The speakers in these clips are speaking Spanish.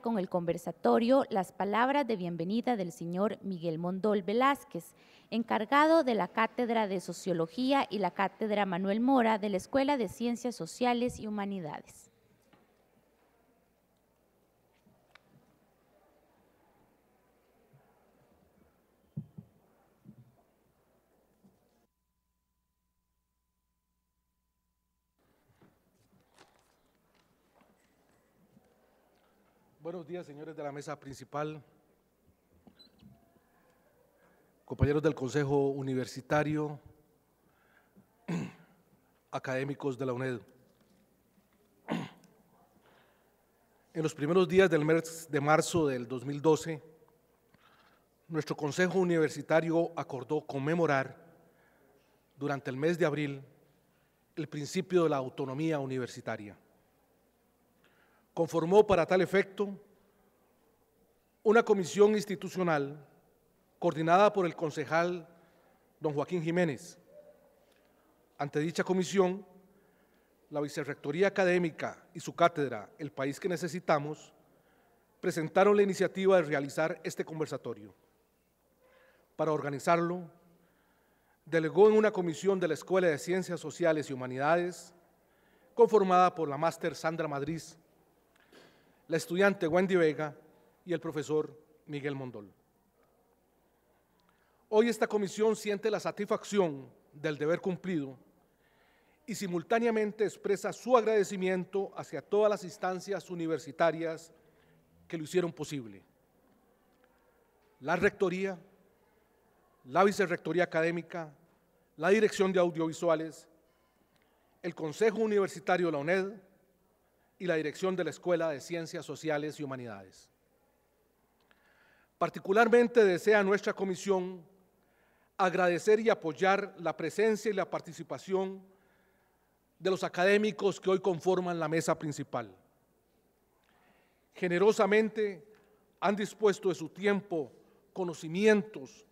con el conversatorio las palabras de bienvenida del señor Miguel Mondol Velázquez, encargado de la Cátedra de Sociología y la Cátedra Manuel Mora de la Escuela de Ciencias Sociales y Humanidades. Buenos días, señores de la mesa principal, compañeros del Consejo Universitario, académicos de la UNED. En los primeros días del mes de marzo del 2012, nuestro Consejo Universitario acordó conmemorar durante el mes de abril el principio de la autonomía universitaria conformó para tal efecto una comisión institucional coordinada por el concejal don Joaquín Jiménez. Ante dicha comisión, la Vicerrectoría Académica y su cátedra El País que Necesitamos presentaron la iniciativa de realizar este conversatorio. Para organizarlo, delegó en una comisión de la Escuela de Ciencias Sociales y Humanidades, conformada por la máster Sandra Madrid la estudiante Wendy Vega y el profesor Miguel Mondol. Hoy esta comisión siente la satisfacción del deber cumplido y simultáneamente expresa su agradecimiento hacia todas las instancias universitarias que lo hicieron posible. La Rectoría, la Vicerrectoría Académica, la Dirección de Audiovisuales, el Consejo Universitario de la UNED, y la dirección de la Escuela de Ciencias Sociales y Humanidades. Particularmente desea nuestra comisión agradecer y apoyar la presencia y la participación de los académicos que hoy conforman la mesa principal. Generosamente han dispuesto de su tiempo, conocimientos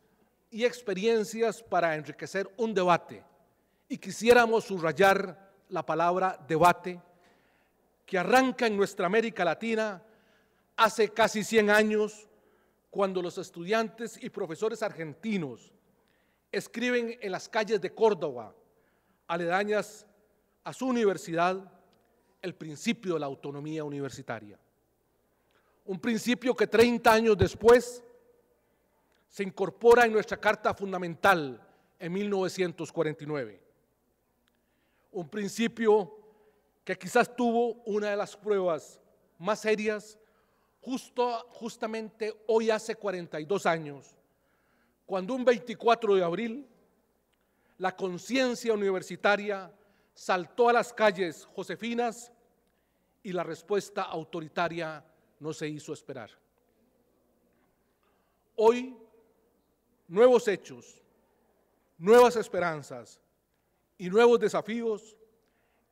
y experiencias para enriquecer un debate. Y quisiéramos subrayar la palabra debate que arranca en nuestra América Latina hace casi 100 años, cuando los estudiantes y profesores argentinos escriben en las calles de Córdoba, aledañas a su universidad, el principio de la autonomía universitaria. Un principio que 30 años después se incorpora en nuestra Carta Fundamental en 1949. Un principio que quizás tuvo una de las pruebas más serias justo, justamente hoy hace 42 años, cuando un 24 de abril la conciencia universitaria saltó a las calles josefinas y la respuesta autoritaria no se hizo esperar. Hoy, nuevos hechos, nuevas esperanzas y nuevos desafíos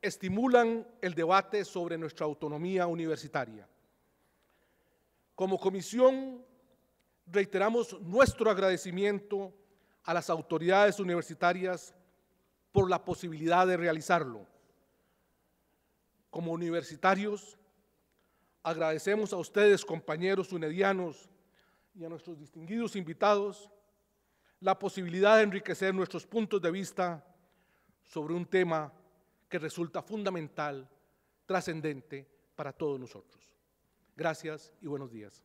estimulan el debate sobre nuestra autonomía universitaria. Como comisión, reiteramos nuestro agradecimiento a las autoridades universitarias por la posibilidad de realizarlo. Como universitarios, agradecemos a ustedes, compañeros unedianos, y a nuestros distinguidos invitados la posibilidad de enriquecer nuestros puntos de vista sobre un tema que resulta fundamental, trascendente para todos nosotros. Gracias y buenos días.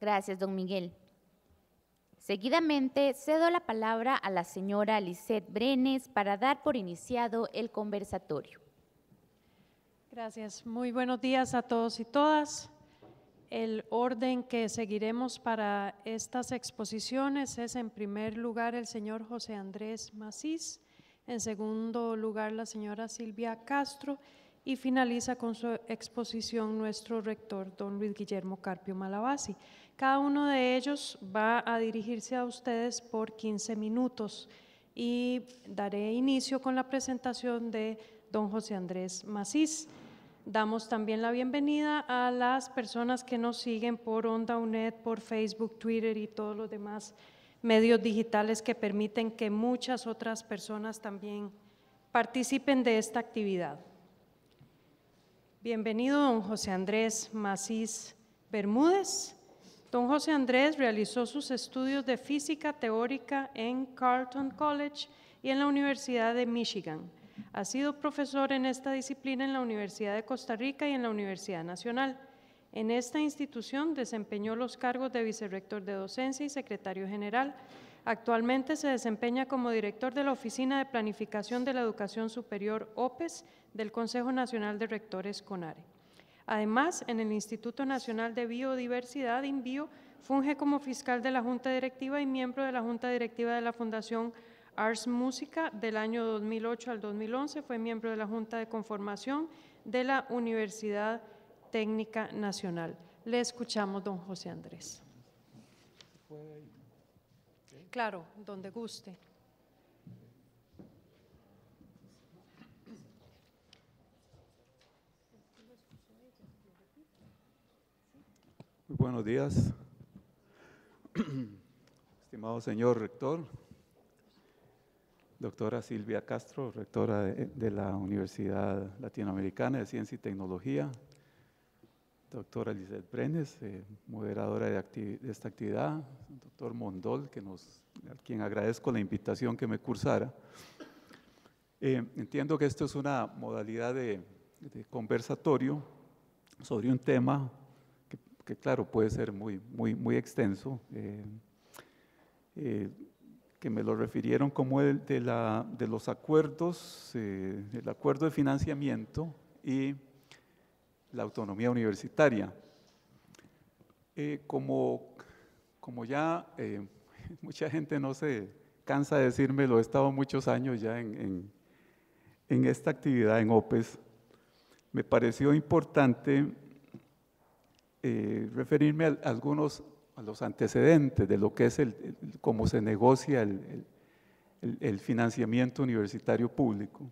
Gracias, don Miguel. Seguidamente cedo la palabra a la señora Lisette Brenes para dar por iniciado el conversatorio. Gracias. Muy buenos días a todos y todas. El orden que seguiremos para estas exposiciones es en primer lugar el señor José Andrés Macís, en segundo lugar la señora Silvia Castro y finaliza con su exposición nuestro rector, don Luis Guillermo Carpio Malabasi. Cada uno de ellos va a dirigirse a ustedes por 15 minutos y daré inicio con la presentación de don José Andrés Macís. Damos también la bienvenida a las personas que nos siguen por Onda UNED, por Facebook, Twitter y todos los demás medios digitales que permiten que muchas otras personas también participen de esta actividad. Bienvenido don José Andrés Macís Bermúdez. Don José Andrés realizó sus estudios de física teórica en Carleton College y en la Universidad de Michigan. Ha sido profesor en esta disciplina en la Universidad de Costa Rica y en la Universidad Nacional. En esta institución desempeñó los cargos de vicerrector de docencia y secretario general. Actualmente se desempeña como director de la Oficina de Planificación de la Educación Superior OPES del Consejo Nacional de Rectores CONARE. Además, en el Instituto Nacional de Biodiversidad, INBIO, funge como fiscal de la Junta Directiva y miembro de la Junta Directiva de la Fundación Arts Música del año 2008 al 2011, fue miembro de la Junta de Conformación de la Universidad Técnica Nacional. Le escuchamos, don José Andrés. Claro, donde guste. Muy buenos días, estimado señor rector, doctora Silvia Castro, rectora de, la Universidad Latinoamericana de Ciencia y Tecnología, doctora Lizeth Brenes, eh, moderadora de, esta actividad, doctor Mondol, a quien agradezco la invitación que me cursara. Eh, entiendo que esto es una modalidad de, conversatorio sobre un tema que, claro, puede ser muy, muy, muy extenso. Eh, que me lo refirieron como el de, la, de los acuerdos, eh, el acuerdo de financiamiento y la autonomía universitaria. Eh, como, como ya eh, mucha gente no se cansa de decirme, lo he estado muchos años ya en, esta actividad en OPES, me pareció importante referirme a algunos los antecedentes de lo que es el, cómo se negocia el, financiamiento universitario público.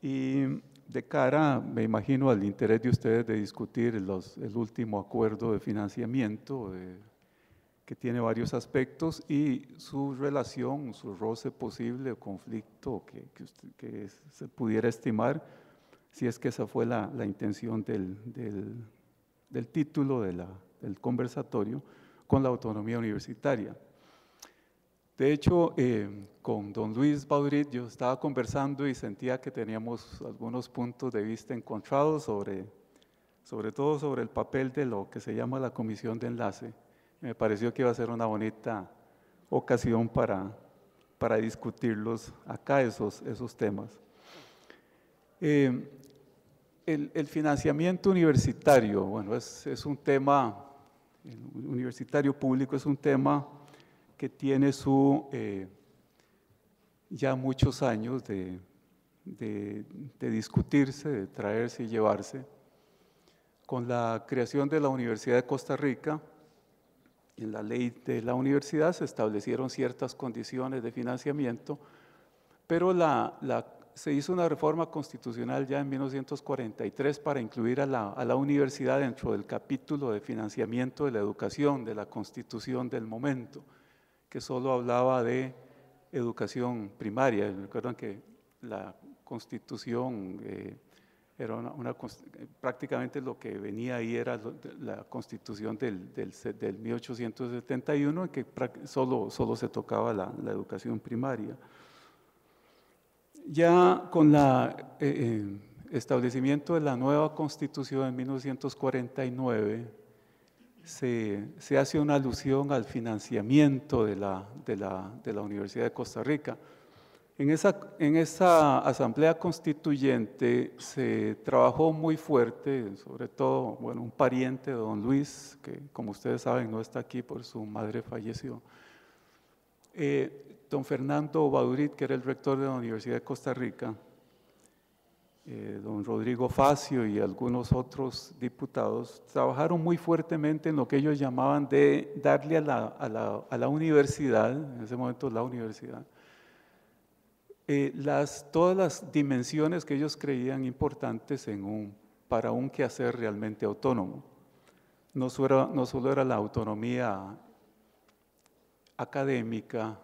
Y de cara, me imagino, al interés de ustedes de discutir los, el último acuerdo de financiamiento, eh, que tiene varios aspectos, y su relación, su roce posible o conflicto que, se pudiera estimar, si es que esa fue la, intención del, del título de la, el conversatorio, con la autonomía universitaria. De hecho, eh, con don Luis Baudrit, yo estaba conversando y sentía que teníamos algunos puntos de vista encontrados sobre, sobre todo sobre el papel de lo que se llama la comisión de enlace. Me pareció que iba a ser una bonita ocasión para, para discutirlos acá, esos, esos temas. Eh, el, financiamiento universitario, bueno, es un tema el universitario público es un tema que tiene su eh, ya muchos años de, discutirse, de traerse y llevarse. Con la creación de la Universidad de Costa Rica, en la ley de la universidad se establecieron ciertas condiciones de financiamiento, pero la, la, se hizo una reforma constitucional ya en 1943 para incluir a la, universidad dentro del capítulo de financiamiento de la educación de la constitución del momento, que solo hablaba de educación primaria. Recuerdan que la constitución eh, era prácticamente lo que venía ahí era la constitución del, 1871, en que solo, se tocaba la educación primaria. Ya con el eh, eh, establecimiento de la nueva constitución en 1949 se, hace una alusión al financiamiento de la, de, la, Universidad de Costa Rica. En esa, en esa asamblea constituyente se trabajó muy fuerte, sobre todo bueno, un pariente de don Luis, que como ustedes saben no está aquí por su madre falleció. Eh, don Fernando Badurit, que era el rector de la Universidad de Costa Rica, eh, don Rodrigo Facio y algunos otros diputados, trabajaron muy fuertemente en lo que ellos llamaban de darle a la, universidad, en ese momento la universidad, eh, todas las dimensiones que ellos creían importantes un, para un quehacer realmente autónomo. no solo era la autonomía académica,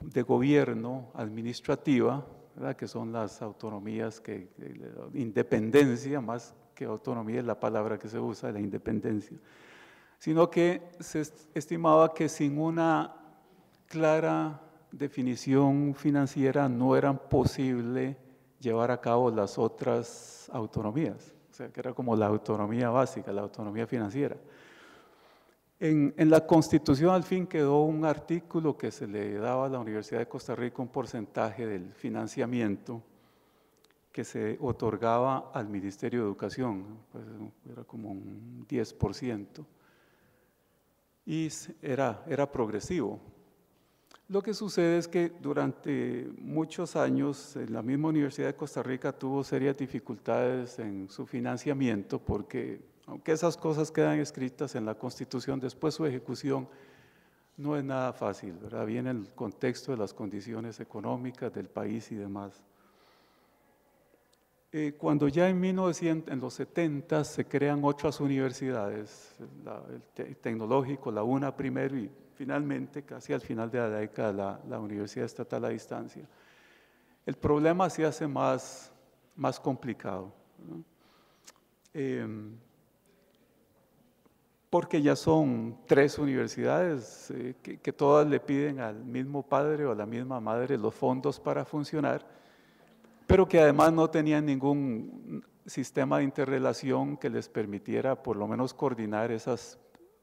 de gobierno administrativa, que son las autonomías, que, independencia, más que autonomía es la palabra que se usa, la independencia, sino que se estimaba que sin una clara definición financiera no era posible llevar a cabo las otras autonomías, o sea, que era como la autonomía básica, la autonomía financiera. En, la Constitución al fin quedó un artículo que se le daba a la Universidad de Costa Rica un porcentaje del financiamiento que se otorgaba al Ministerio de Educación, pues era como un 10%, y era, era progresivo. Lo que sucede es que durante muchos años eh, la misma Universidad de Costa Rica tuvo serias dificultades en su financiamiento porque aunque esas cosas quedan escritas en la Constitución, después su ejecución no es nada fácil, ¿verdad? Viene el contexto de las condiciones económicas del país y demás. Eh, cuando ya en, en los 70 se crean otras universidades, el, tecnológico, la UNA primero y finalmente, casi al final de la década, la, Universidad Estatal a Distancia, el problema se hace más, más complicado. Em, porque ya son tres universidades eh, que, todas le piden al mismo padre o a la misma madre los fondos para funcionar, pero que además no tenían ningún sistema de interrelación que les permitiera por lo menos coordinar esas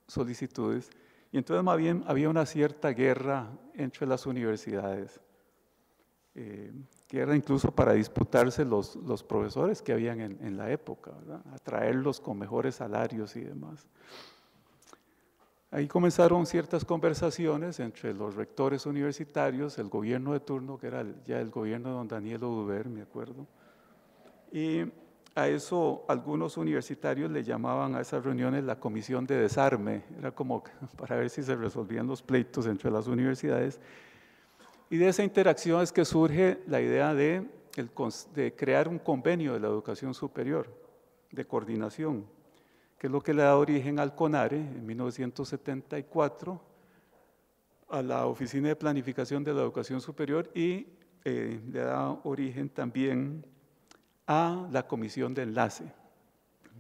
solicitudes. Y entonces más bien había una cierta guerra entre las universidades, eh, guerra incluso para disputarse los, profesores que habían en, la época, atraerlos con mejores salarios y demás. Ahí comenzaron ciertas conversaciones entre los rectores universitarios, el gobierno de turno, que era ya el gobierno de don Daniel Oduber, me acuerdo, y a eso algunos universitarios le llamaban a esas reuniones la comisión de desarme, era como para ver si se resolvían los pleitos entre las universidades. Y de esa interacción es que surge la idea de, de crear un convenio de la educación superior, de coordinación que es lo que le da origen al CONARE en 1974, a la Oficina de Planificación de la Educación Superior y eh, le da origen también a la Comisión de Enlace,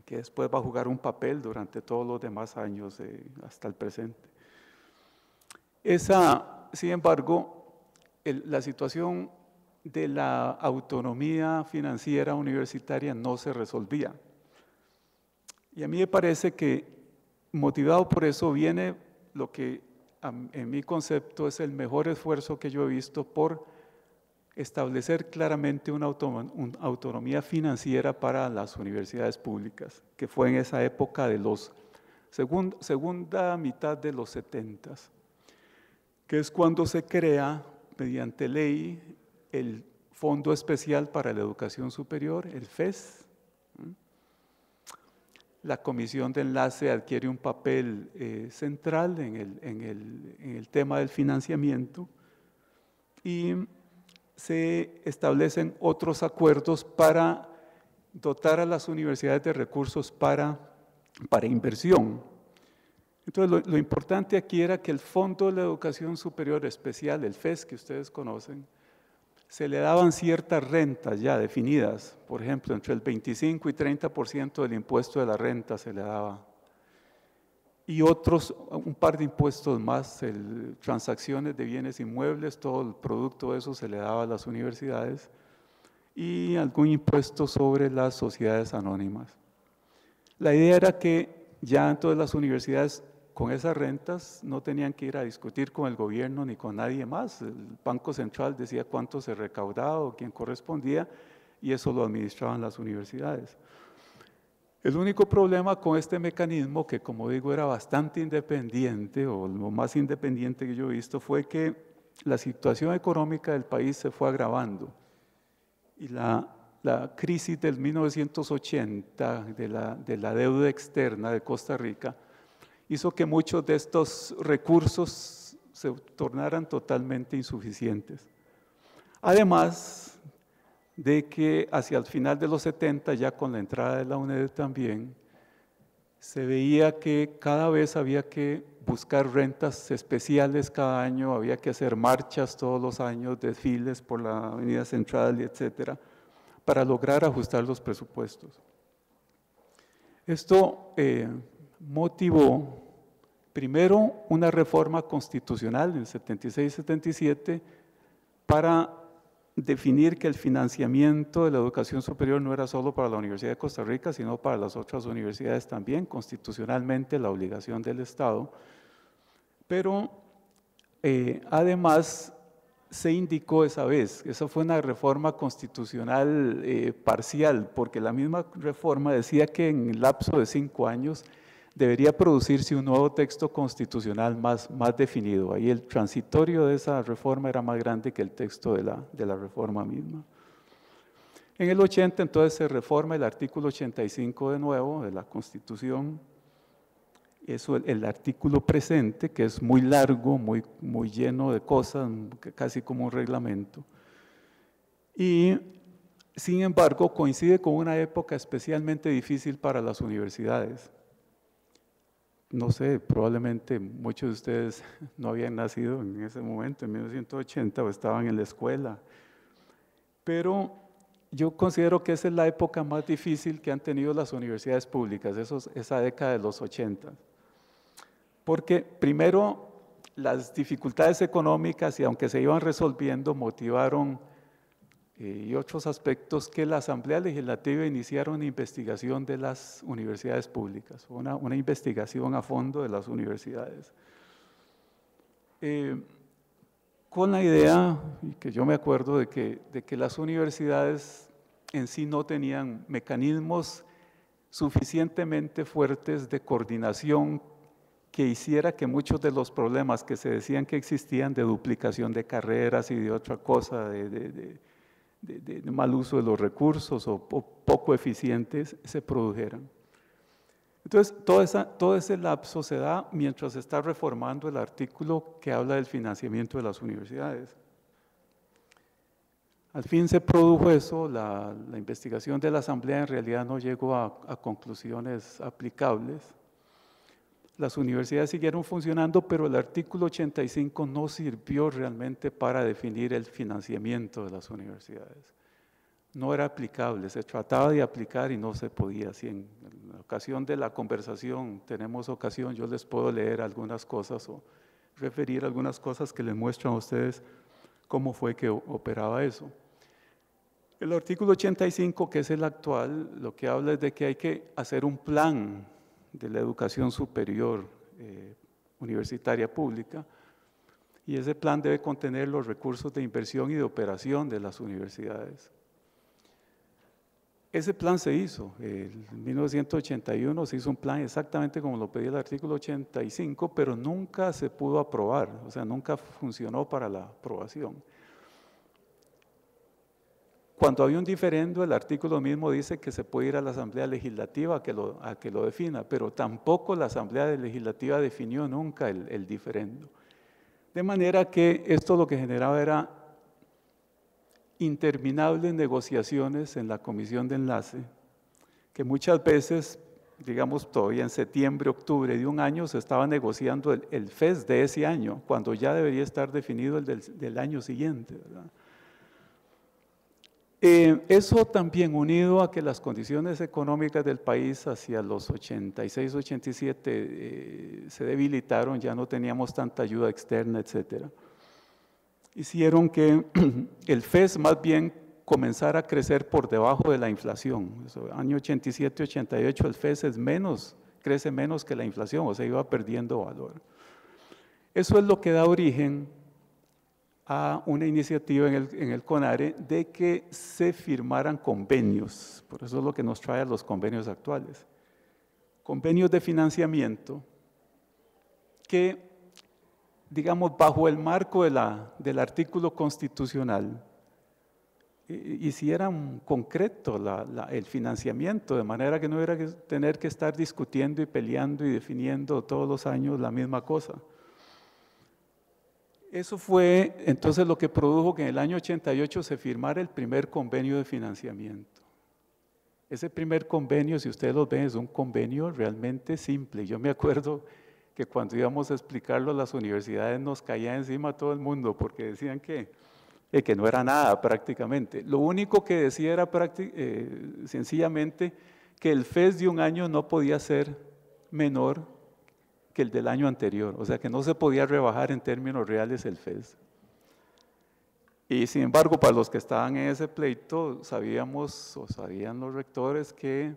que después va a jugar un papel durante todos los demás años eh, hasta el presente. Esa, sin embargo, la situación de la autonomía financiera universitaria no se resolvía. Y a mí me parece que motivado por eso viene lo que en mi concepto es el mejor esfuerzo que yo he visto por establecer claramente una, autonomía financiera para las universidades públicas, que fue en esa época de los segunda mitad de los setentas, que es cuando se crea mediante ley el Fondo Especial para la Educación Superior, el FES, la comisión de enlace adquiere un papel eh, central en el, tema del financiamiento y se establecen otros acuerdos para dotar a las universidades de recursos para, inversión. Entonces, lo, lo importante aquí era que el Fondo de la Educación Superior Especial, el FES, que ustedes conocen, se le daban ciertas rentas ya definidas, por ejemplo, entre el 25 y 30% del impuesto de la renta se le daba. Y otros, un par de impuestos más, transacciones de bienes inmuebles, todo el producto de eso se le daba a las universidades y algún impuesto sobre las sociedades anónimas. La idea era que ya todas las universidades con esas rentas no tenían que ir a discutir con el gobierno ni con nadie más. El Banco Central decía cuánto se recaudaba o quién correspondía y eso lo administraban las universidades. El único problema con este mecanismo, que como digo era bastante independiente o lo más independiente que yo he visto, fue que la situación económica del país se fue agravando y la crisis del 1980 de la deuda externa de Costa Rica hizo que muchos de estos recursos se tornaran totalmente insuficientes. Además de que hacia el final de los 70, ya con la entrada de la UNED también, se veía que cada vez había que buscar rentas especiales cada año, había que hacer marchas todos los años, desfiles por la Avenida Central, etcétera, para lograr ajustar los presupuestos. Esto eh, motivó primero una reforma constitucional en el 76-77 para definir que el financiamiento de la educación superior no era solo para la Universidad de Costa Rica, sino para las otras universidades también, constitucionalmente la obligación del Estado. Pero eh, además se indicó esa vez, esa fue una reforma constitucional eh, parcial, porque la misma reforma decía que en el lapso de cinco años debería producirse un nuevo texto constitucional más, más definido. Ahí el transitorio de esa reforma era más grande que el texto de la, reforma misma. En el 80 entonces se reforma el artículo 85 de nuevo de la Constitución. Eso, el, el, artículo presente, que es muy largo, muy, muy lleno de cosas, casi como un reglamento. Y sin embargo coincide con una época especialmente difícil para las universidades no sé, probablemente muchos de ustedes no habían nacido en ese momento, en 1980, o estaban en la escuela. Pero yo considero que esa es la época más difícil que han tenido las universidades públicas, esa década de los 80. Porque primero, las dificultades económicas, y aunque se iban resolviendo, motivaron eh, y otros aspectos que la Asamblea Legislativa iniciaron investigación de las universidades públicas, una, una investigación a fondo de las universidades. Eh, con la idea, y que yo me acuerdo, de que, de que las universidades en sí no tenían mecanismos suficientemente fuertes de coordinación que hiciera que muchos de los problemas que se decían que existían de duplicación de carreras y de otra cosa, de, de, mal uso de los recursos o, poco eficientes se produjeran. Entonces, todo, esa, todo, ese lapso se da mientras se está reformando el artículo que habla del financiamiento de las universidades. Al fin se produjo eso, la, investigación de la Asamblea en realidad no llegó a conclusiones aplicables las universidades siguieron funcionando, pero el artículo 85 no sirvió realmente para definir el financiamiento de las universidades. No era aplicable, se trataba de aplicar y no se podía. Si en la ocasión de la conversación tenemos ocasión, yo les puedo leer algunas cosas o referir algunas cosas que les muestran a ustedes cómo fue que operaba eso. El artículo 85, que es el actual, lo que habla es de que hay que hacer un plan de la educación superior eh, universitaria pública, y ese plan debe contener los recursos de inversión y de operación de las universidades. Ese plan se hizo. En 1981 se hizo un plan exactamente como lo pedía el artículo 85, pero nunca se pudo aprobar, o sea, nunca funcionó para la aprobación. Cuando había un diferendo, el artículo mismo dice que se puede ir a la Asamblea Legislativa a que lo, que lo defina, pero tampoco la Asamblea Legislativa definió nunca el, diferendo. De manera que esto lo que generaba era interminables negociaciones en la comisión de enlace, que muchas veces, digamos todavía en septiembre, octubre de un año, se estaba negociando el, FES de ese año, cuando ya debería estar definido el del, del año siguiente. ¿verdad? Eh, eso también unido a que las condiciones económicas del país hacia los 86, 87 eh, se debilitaron, ya no teníamos tanta ayuda externa, etcétera, hicieron que el FES más bien comenzara a crecer por debajo de la inflación. Eso, año 87, 88 el FES es menos, crece menos que la inflación, o sea, iba perdiendo valor. Eso es lo que da origen a una iniciativa en el, CONARE de que se firmaran convenios, por eso es lo que nos trae a los convenios actuales, convenios de financiamiento que, digamos, bajo el marco del artículo constitucional, eh, eh, hicieran concreto la, el financiamiento, de manera que no hubiera que tener que estar discutiendo y peleando y definiendo todos los años la misma cosa. Eso fue entonces lo que produjo que en el año 88 se firmara el primer convenio de financiamiento. Ese primer convenio, si ustedes lo ven, es un convenio realmente simple. Yo me acuerdo que cuando íbamos a explicarlo a las universidades nos caía encima todo el mundo porque decían que, eh, que no era nada prácticamente. Lo único que decía era eh, sencillamente que el FES de un año no podía ser menor que el del año anterior, o sea que no se podía rebajar en términos reales el FES. Y sin embargo, para los que estaban en ese pleito, sabíamos o sabían los rectores que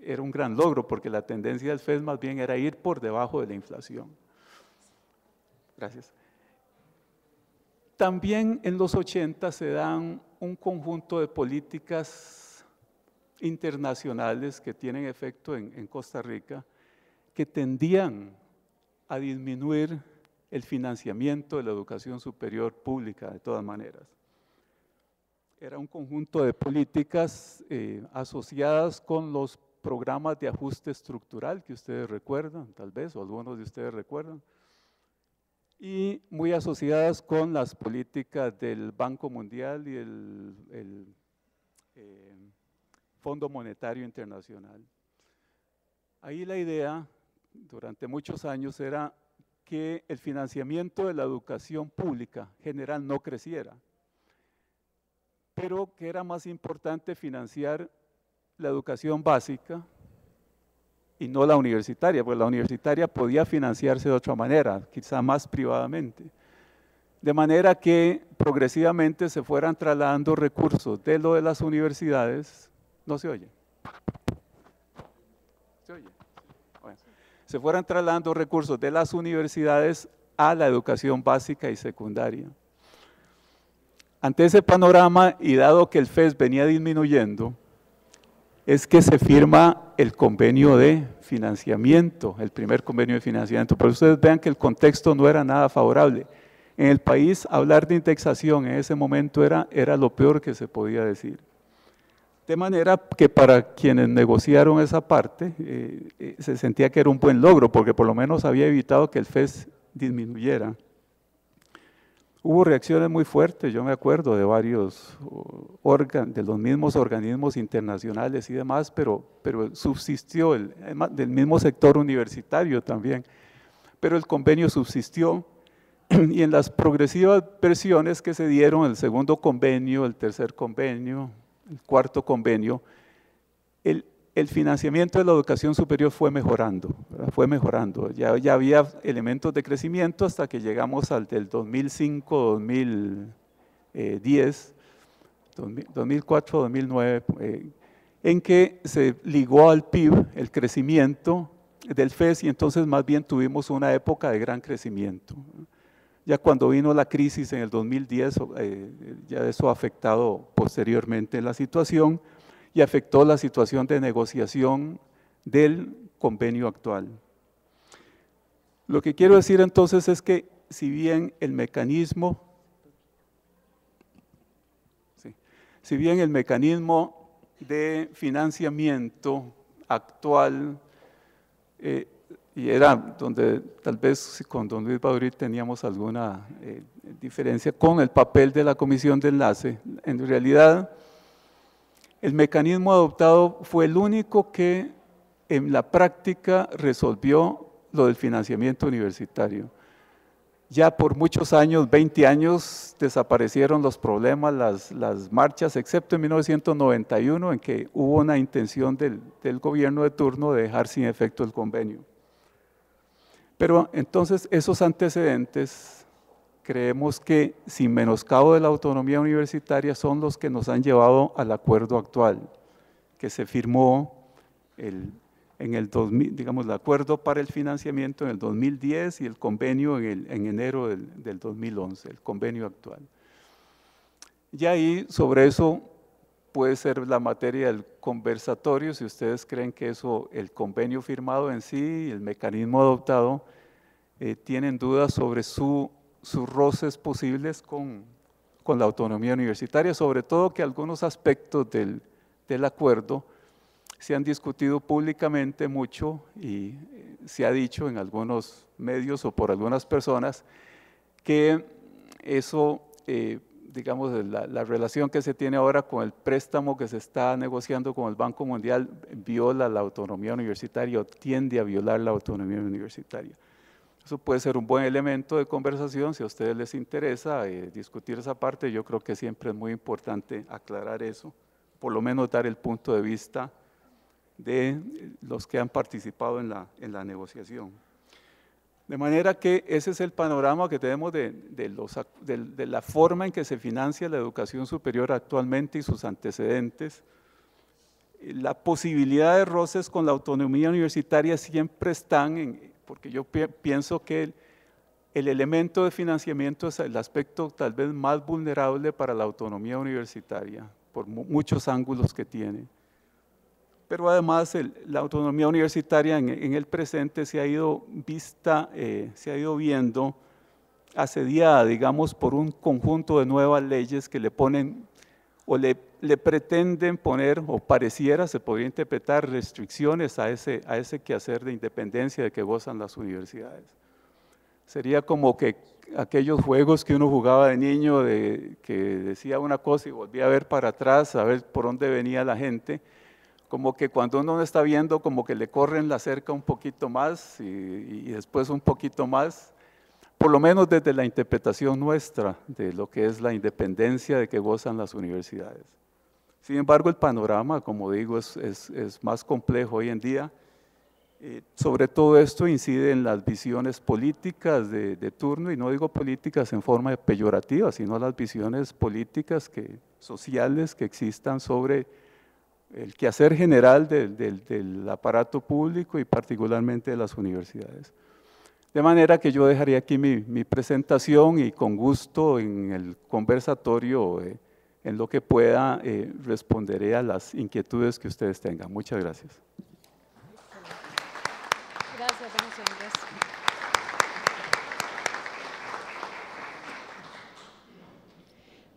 era un gran logro, porque la tendencia del FES más bien era ir por debajo de la inflación. Gracias. También en los 80 se dan un conjunto de políticas internacionales que tienen efecto en, en Costa Rica, que tendían a disminuir el financiamiento de la educación superior pública, de todas maneras. Era un conjunto de políticas eh, asociadas con los programas de ajuste estructural que ustedes recuerdan, tal vez, o algunos de ustedes recuerdan, y muy asociadas con las políticas del Banco Mundial y el, eh, Fondo Monetario Internacional. Ahí la idea durante muchos años era que el financiamiento de la educación pública general no creciera, pero que era más importante financiar la educación básica y no la universitaria, porque la universitaria podía financiarse de otra manera, quizá más privadamente. De manera que progresivamente se fueran trasladando recursos de lo de las universidades, no se oye. se fueran trasladando recursos de las universidades a la educación básica y secundaria. Ante ese panorama y dado que el FES venía disminuyendo, es que se firma el convenio de financiamiento, el primer convenio de financiamiento. Pero ustedes vean que el contexto no era nada favorable. En el país hablar de indexación en ese momento era, era lo peor que se podía decir. De manera que para quienes negociaron esa parte, eh, eh, se sentía que era un buen logro, porque por lo menos había evitado que el FES disminuyera. Hubo reacciones muy fuertes, yo me acuerdo, de varios órganos, de los mismos organismos internacionales y demás, pero, pero subsistió, del mismo sector universitario también, pero el convenio subsistió, y en las progresivas versiones que se dieron, el segundo convenio, el tercer convenio, el cuarto convenio, el, financiamiento de la educación superior fue mejorando, fue mejorando. Ya, ya, había elementos de crecimiento hasta que llegamos al del 2005-2010, 2004-2009, eh, en que se ligó al PIB el crecimiento del FES y entonces más bien tuvimos una época de gran crecimiento. Ya cuando vino la crisis en el 2010, eh, ya eso ha afectado posteriormente la situación y afectó la situación de negociación del convenio actual. Lo que quiero decir entonces es que si bien el mecanismo, si bien el mecanismo de financiamiento actual eh, y era donde tal vez con don Luis Badurí teníamos alguna eh, diferencia con el papel de la comisión de enlace. En realidad, el mecanismo adoptado fue el único que en la práctica resolvió lo del financiamiento universitario. Ya por muchos años, 20 años, desaparecieron los problemas, las, marchas, excepto en 1991, en que hubo una intención del gobierno de turno de dejar sin efecto el convenio. Pero entonces esos antecedentes creemos que sin menoscabo de la autonomía universitaria son los que nos han llevado al acuerdo actual, que se firmó el, en el 2000, digamos, el acuerdo para el financiamiento en el 2010 y el convenio en, enero del, del 2011, el convenio actual. Y ahí sobre eso puede ser la materia del conversatorio, si ustedes creen que eso, el convenio firmado en sí, el mecanismo adoptado, eh, tienen dudas sobre sus roces posibles con, la autonomía universitaria, sobre todo que algunos aspectos del, del acuerdo se han discutido públicamente mucho y eh, se ha dicho en algunos medios o por algunas personas que eso... Eh, digamos, la, relación que se tiene ahora con el préstamo que se está negociando con el Banco Mundial viola la autonomía universitaria o tiende a violar la autonomía universitaria. Eso puede ser un buen elemento de conversación si a ustedes les interesa eh, discutir esa parte. Yo creo que siempre es muy importante aclarar eso, por lo menos dar el punto de vista de los que han participado en la, en la negociación. De manera que ese es el panorama que tenemos de, la forma en que se financia la educación superior actualmente y sus antecedentes. La posibilidad de roces con la autonomía universitaria siempre están, en, porque yo pienso que el elemento de financiamiento es el aspecto tal vez más vulnerable para la autonomía universitaria, por muchos ángulos que tiene pero además la autonomía universitaria en, el presente se ha ido vista, eh, se ha ido viendo asediada, digamos, por un conjunto de nuevas leyes que le ponen o le, pretenden poner, o pareciera, se podría interpretar, restricciones a ese, a ese quehacer de independencia de que gozan las universidades. Sería como que aquellos juegos que uno jugaba de niño, de, que decía una cosa y volvía a ver para atrás, a ver por dónde venía la gente, como que cuando uno no está viendo, como que le corren la cerca un poquito más y, después un poquito más, por lo menos desde la interpretación nuestra de lo que es la independencia de que gozan las universidades. Sin embargo, el panorama, como digo, es, es, más complejo hoy en día. Eh, sobre todo esto incide en las visiones políticas de, de, turno, y no digo políticas en forma peyorativa, sino las visiones políticas que, sociales que existan sobre el quehacer general del, aparato público y particularmente de las universidades. De manera que yo dejaría aquí mi, presentación y con gusto en el conversatorio, eh, en lo que pueda, eh, responderé a las inquietudes que ustedes tengan. Muchas gracias.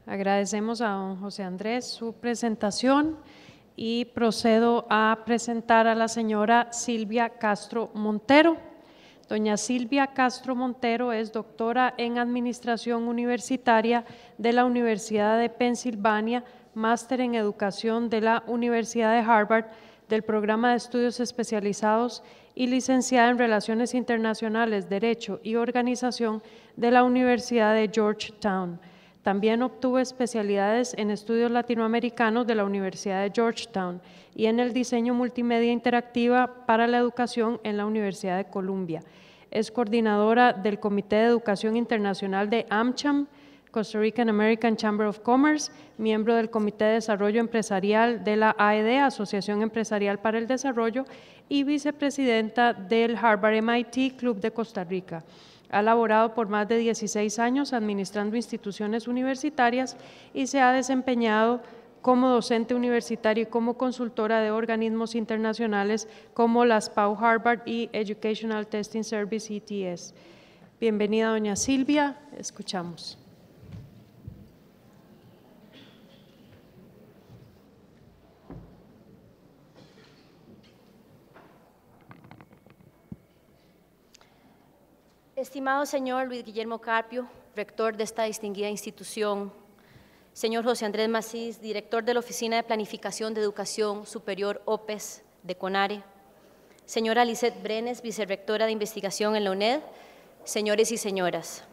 Agradecemos a don José Andrés su presentación y procedo a presentar a la señora Silvia Castro Montero. Doña Silvia Castro Montero es doctora en Administración Universitaria de la Universidad de Pensilvania, máster en Educación de la Universidad de Harvard, del Programa de Estudios Especializados y licenciada en Relaciones Internacionales, Derecho y Organización de la Universidad de Georgetown. También obtuvo especialidades en estudios latinoamericanos de la Universidad de Georgetown y en el diseño multimedia interactiva para la educación en la Universidad de Columbia. Es coordinadora del Comité de Educación Internacional de AmCham, Costa Rican American Chamber of Commerce, miembro del Comité de Desarrollo Empresarial de la AED, Asociación Empresarial para el Desarrollo, y vicepresidenta del Harvard MIT Club de Costa Rica. Ha laborado por más de 16 años administrando instituciones universitarias y se ha desempeñado como docente universitario y como consultora de organismos internacionales como las PAU Harvard y Educational Testing Service ETS. Bienvenida, doña Silvia, escuchamos. Estimado señor Luis Guillermo Carpio, rector de esta distinguida institución, señor José Andrés Macís, director de la Oficina de Planificación de Educación Superior OPES de CONARE, señora Lizeth Brenes, vicerrectora de investigación en la UNED, señores y señoras.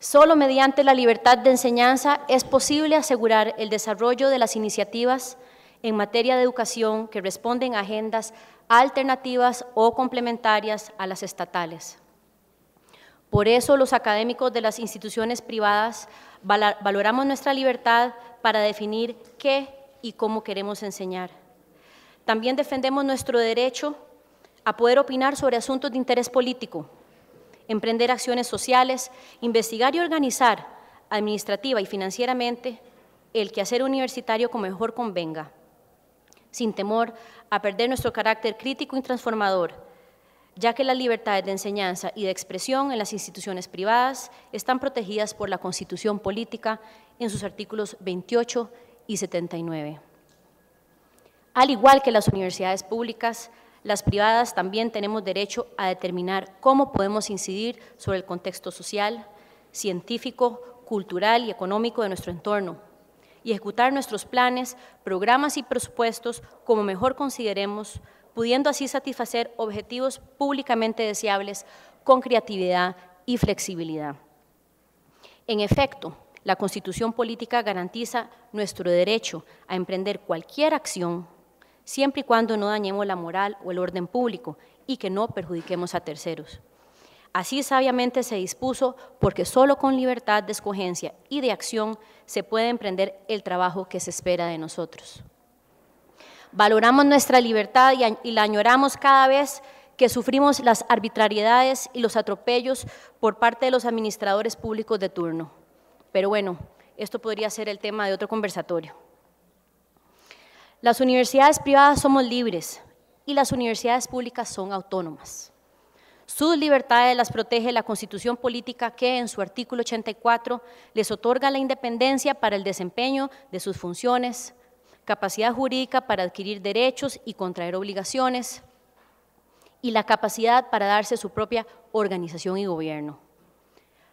Solo mediante la libertad de enseñanza es posible asegurar el desarrollo de las iniciativas en materia de educación que responden a agendas alternativas o complementarias a las estatales. Por eso los académicos de las instituciones privadas valoramos nuestra libertad para definir qué y cómo queremos enseñar. También defendemos nuestro derecho a poder opinar sobre asuntos de interés político, emprender acciones sociales, investigar y organizar administrativa y financieramente el quehacer universitario como mejor convenga, sin temor a perder nuestro carácter crítico y transformador, ya que las libertades de enseñanza y de expresión en las instituciones privadas están protegidas por la Constitución Política en sus artículos 28 y 79. Al igual que las universidades públicas, las privadas también tenemos derecho a determinar cómo podemos incidir sobre el contexto social, científico, cultural y económico de nuestro entorno, y ejecutar nuestros planes, programas y presupuestos como mejor consideremos, pudiendo así satisfacer objetivos públicamente deseables con creatividad y flexibilidad. En efecto, la Constitución Política garantiza nuestro derecho a emprender cualquier acción, siempre y cuando no dañemos la moral o el orden público y que no perjudiquemos a terceros. Así sabiamente se dispuso porque solo con libertad de escogencia y de acción se puede emprender el trabajo que se espera de nosotros. Valoramos nuestra libertad y, la añoramos cada vez que sufrimos las arbitrariedades y los atropellos por parte de los administradores públicos de turno. Pero bueno, esto podría ser el tema de otro conversatorio. Las universidades privadas somos libres y las universidades públicas son autónomas. Sus libertades las protege la Constitución Política que en su artículo 84 les otorga la independencia para el desempeño de sus funciones, capacidad jurídica para adquirir derechos y contraer obligaciones y la capacidad para darse su propia organización y gobierno.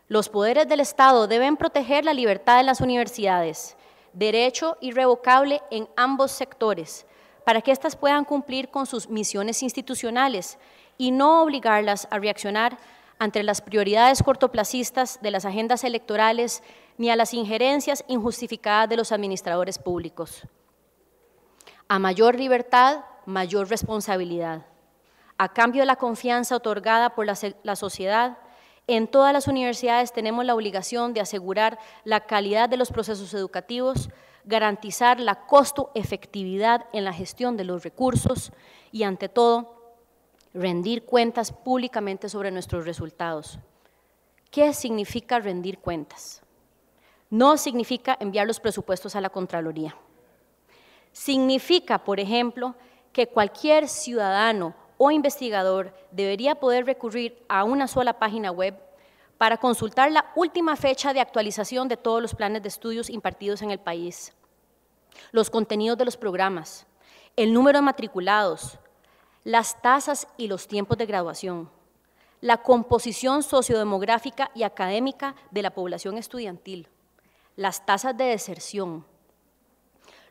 Los poderes del Estado deben proteger la libertad de las universidades, derecho irrevocable en ambos sectores, para que éstas puedan cumplir con sus misiones institucionales y no obligarlas a reaccionar ante las prioridades cortoplacistas de las agendas electorales ni a las injerencias injustificadas de los administradores públicos. A mayor libertad, mayor responsabilidad. A cambio de la confianza otorgada por la, sociedad, en todas las universidades tenemos la obligación de asegurar la calidad de los procesos educativos, garantizar la costo efectividad en la gestión de los recursos y, ante todo, rendir cuentas públicamente sobre nuestros resultados. ¿Qué significa rendir cuentas? No significa enviar los presupuestos a la Contraloría. Significa, por ejemplo, que cualquier ciudadano o investigador debería poder recurrir a una sola página web para consultar la última fecha de actualización de todos los planes de estudios impartidos en el país, los contenidos de los programas, el número de matriculados, las tasas y los tiempos de graduación, la composición sociodemográfica y académica de la población estudiantil, las tasas de deserción,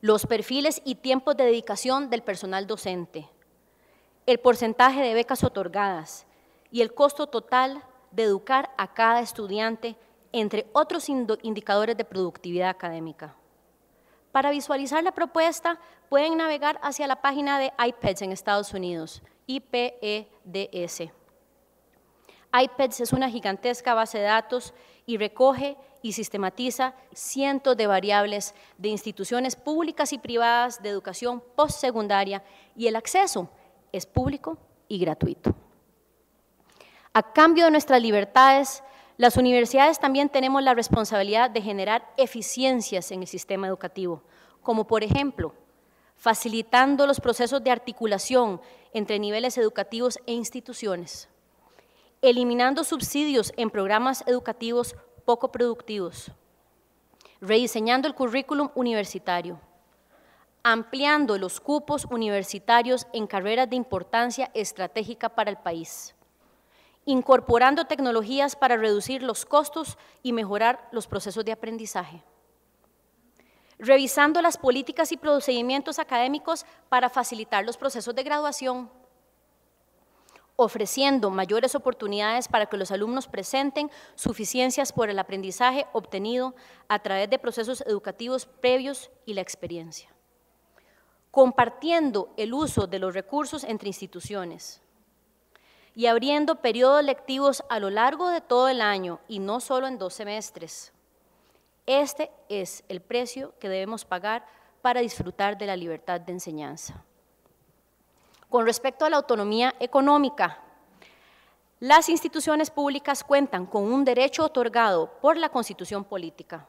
los perfiles y tiempos de dedicación del personal docente, el porcentaje de becas otorgadas y el costo total de educar a cada estudiante, entre otros indicadores de productividad académica. Para visualizar la propuesta, pueden navegar hacia la página de IPEDS en Estados Unidos, IPEDS. IPEDS es una gigantesca base de datos y recoge y sistematiza cientos de variables de instituciones públicas y privadas de educación postsecundaria y el acceso es público y gratuito. A cambio de nuestras libertades, las universidades también tenemos la responsabilidad de generar eficiencias en el sistema educativo, como por ejemplo, facilitando los procesos de articulación entre niveles educativos e instituciones, eliminando subsidios en programas educativos poco productivos, rediseñando el currículum universitario, ampliando los cupos universitarios en carreras de importancia estratégica para el país incorporando tecnologías para reducir los costos y mejorar los procesos de aprendizaje. Revisando las políticas y procedimientos académicos para facilitar los procesos de graduación. Ofreciendo mayores oportunidades para que los alumnos presenten suficiencias por el aprendizaje obtenido a través de procesos educativos previos y la experiencia. Compartiendo el uso de los recursos entre instituciones y abriendo periodos lectivos a lo largo de todo el año y no solo en dos semestres. Este es el precio que debemos pagar para disfrutar de la libertad de enseñanza. Con respecto a la autonomía económica, las instituciones públicas cuentan con un derecho otorgado por la Constitución Política.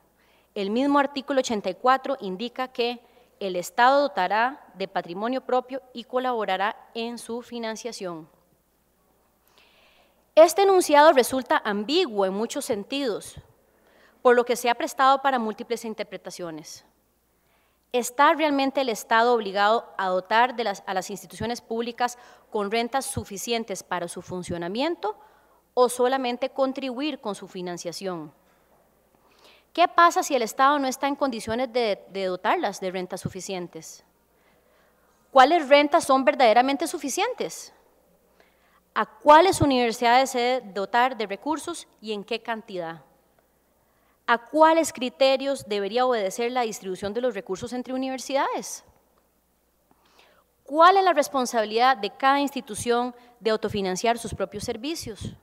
El mismo artículo 84 indica que el Estado dotará de patrimonio propio y colaborará en su financiación. Este enunciado resulta ambiguo en muchos sentidos, por lo que se ha prestado para múltiples interpretaciones. ¿Está realmente el Estado obligado a dotar a las instituciones públicas con rentas suficientes para su funcionamiento o solamente contribuir con su financiación? ¿Qué pasa si el Estado no está en condiciones de dotarlas de rentas suficientes? ¿Cuáles rentas son verdaderamente suficientes? a cuáles universidades se debe dotar de recursos y en qué cantidad, a cuáles criterios debería obedecer la distribución de los recursos entre universidades, cuál es la responsabilidad de cada institución de autofinanciar sus propios servicios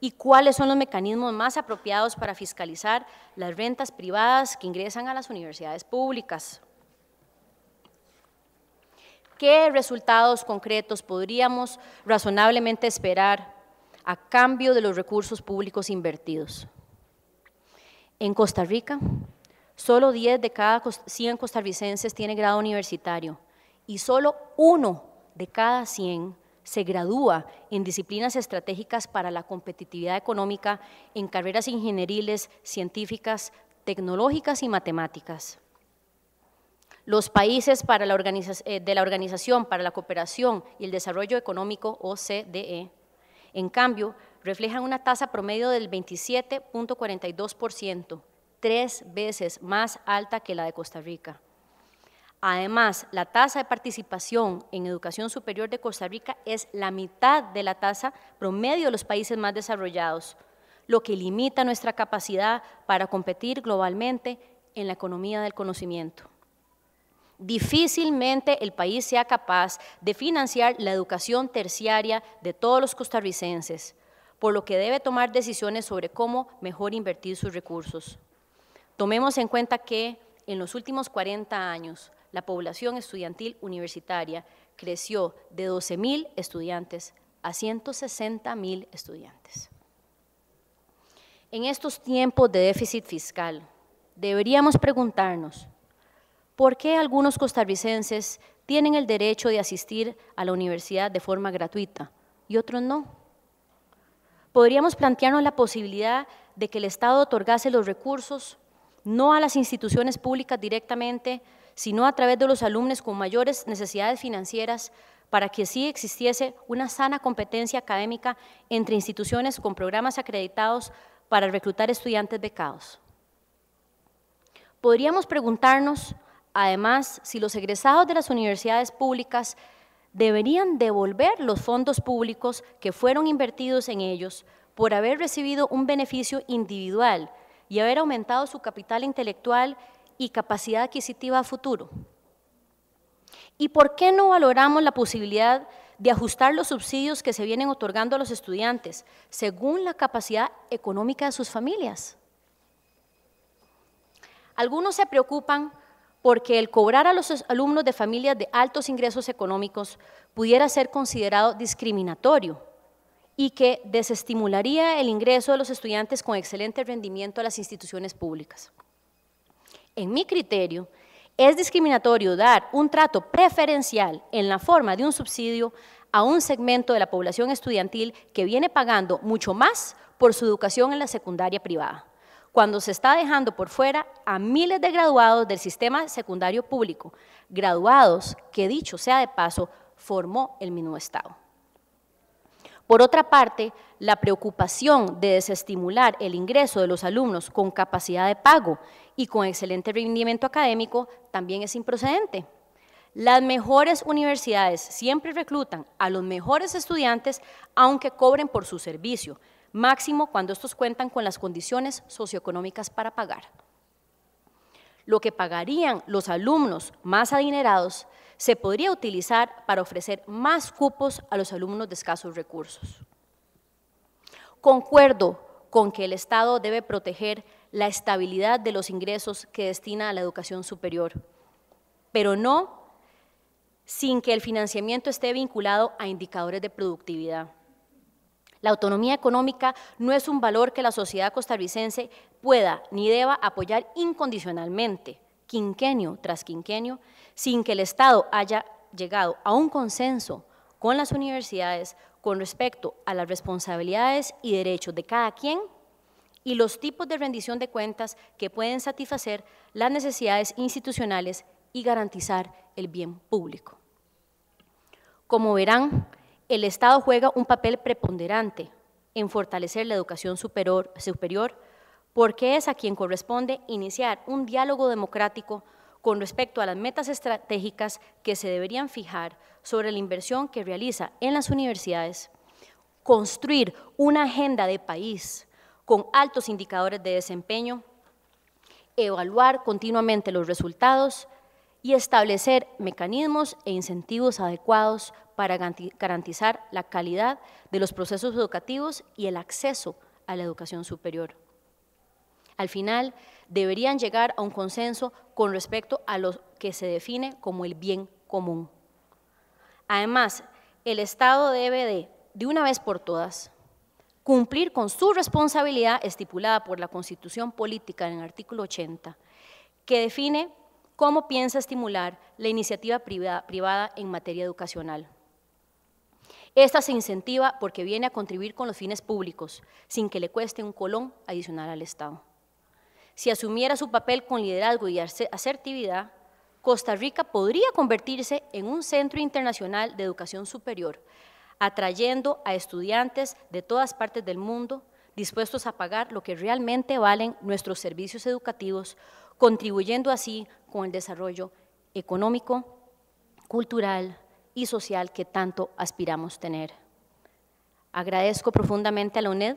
y cuáles son los mecanismos más apropiados para fiscalizar las rentas privadas que ingresan a las universidades públicas. ¿Qué resultados concretos podríamos razonablemente esperar a cambio de los recursos públicos invertidos? En Costa Rica, solo 10 de cada 100 costarricenses tiene grado universitario y solo uno de cada 100 se gradúa en disciplinas estratégicas para la competitividad económica en carreras ingenieriles, científicas, tecnológicas y matemáticas los países eh, de la Organización para la Cooperación y el Desarrollo Económico, OCDE, en cambio, reflejan una tasa promedio del 27.42%, tres veces más alta que la de Costa Rica. Además, la tasa de participación en educación superior de Costa Rica es la mitad de la tasa promedio de los países más desarrollados, lo que limita nuestra capacidad para competir globalmente en la economía del conocimiento difícilmente el país sea capaz de financiar la educación terciaria de todos los costarricenses, por lo que debe tomar decisiones sobre cómo mejor invertir sus recursos. Tomemos en cuenta que en los últimos 40 años la población estudiantil universitaria creció de 12.000 estudiantes a 160.000 estudiantes. En estos tiempos de déficit fiscal, deberíamos preguntarnos ¿Por qué algunos costarricenses tienen el derecho de asistir a la universidad de forma gratuita y otros no? Podríamos plantearnos la posibilidad de que el Estado otorgase los recursos no a las instituciones públicas directamente, sino a través de los alumnos con mayores necesidades financieras para que sí existiese una sana competencia académica entre instituciones con programas acreditados para reclutar estudiantes becados. Podríamos preguntarnos Además, si los egresados de las universidades públicas deberían devolver los fondos públicos que fueron invertidos en ellos por haber recibido un beneficio individual y haber aumentado su capital intelectual y capacidad adquisitiva a futuro. ¿Y por qué no valoramos la posibilidad de ajustar los subsidios que se vienen otorgando a los estudiantes según la capacidad económica de sus familias? Algunos se preocupan porque el cobrar a los alumnos de familias de altos ingresos económicos pudiera ser considerado discriminatorio y que desestimularía el ingreso de los estudiantes con excelente rendimiento a las instituciones públicas. En mi criterio, es discriminatorio dar un trato preferencial en la forma de un subsidio a un segmento de la población estudiantil que viene pagando mucho más por su educación en la secundaria privada cuando se está dejando por fuera a miles de graduados del sistema secundario público, graduados que dicho sea de paso, formó el mismo Estado. Por otra parte, la preocupación de desestimular el ingreso de los alumnos con capacidad de pago y con excelente rendimiento académico también es improcedente. Las mejores universidades siempre reclutan a los mejores estudiantes aunque cobren por su servicio, máximo cuando estos cuentan con las condiciones socioeconómicas para pagar. Lo que pagarían los alumnos más adinerados se podría utilizar para ofrecer más cupos a los alumnos de escasos recursos. Concuerdo con que el Estado debe proteger la estabilidad de los ingresos que destina a la educación superior, pero no sin que el financiamiento esté vinculado a indicadores de productividad. La autonomía económica no es un valor que la sociedad costarricense pueda ni deba apoyar incondicionalmente, quinquenio tras quinquenio, sin que el Estado haya llegado a un consenso con las universidades con respecto a las responsabilidades y derechos de cada quien y los tipos de rendición de cuentas que pueden satisfacer las necesidades institucionales y garantizar el bien público. Como verán, el Estado juega un papel preponderante en fortalecer la educación superior, porque es a quien corresponde iniciar un diálogo democrático con respecto a las metas estratégicas que se deberían fijar sobre la inversión que realiza en las universidades, construir una agenda de país con altos indicadores de desempeño, evaluar continuamente los resultados y establecer mecanismos e incentivos adecuados para garantizar la calidad de los procesos educativos y el acceso a la educación superior. Al final, deberían llegar a un consenso con respecto a lo que se define como el bien común. Además, el Estado debe de, de una vez por todas, cumplir con su responsabilidad estipulada por la Constitución Política en el artículo 80, que define cómo piensa estimular la iniciativa privada en materia educacional. Esta se incentiva porque viene a contribuir con los fines públicos, sin que le cueste un colón adicional al Estado. Si asumiera su papel con liderazgo y asertividad, Costa Rica podría convertirse en un centro internacional de educación superior, atrayendo a estudiantes de todas partes del mundo dispuestos a pagar lo que realmente valen nuestros servicios educativos contribuyendo así con el desarrollo económico, cultural y social que tanto aspiramos tener. Agradezco profundamente a la UNED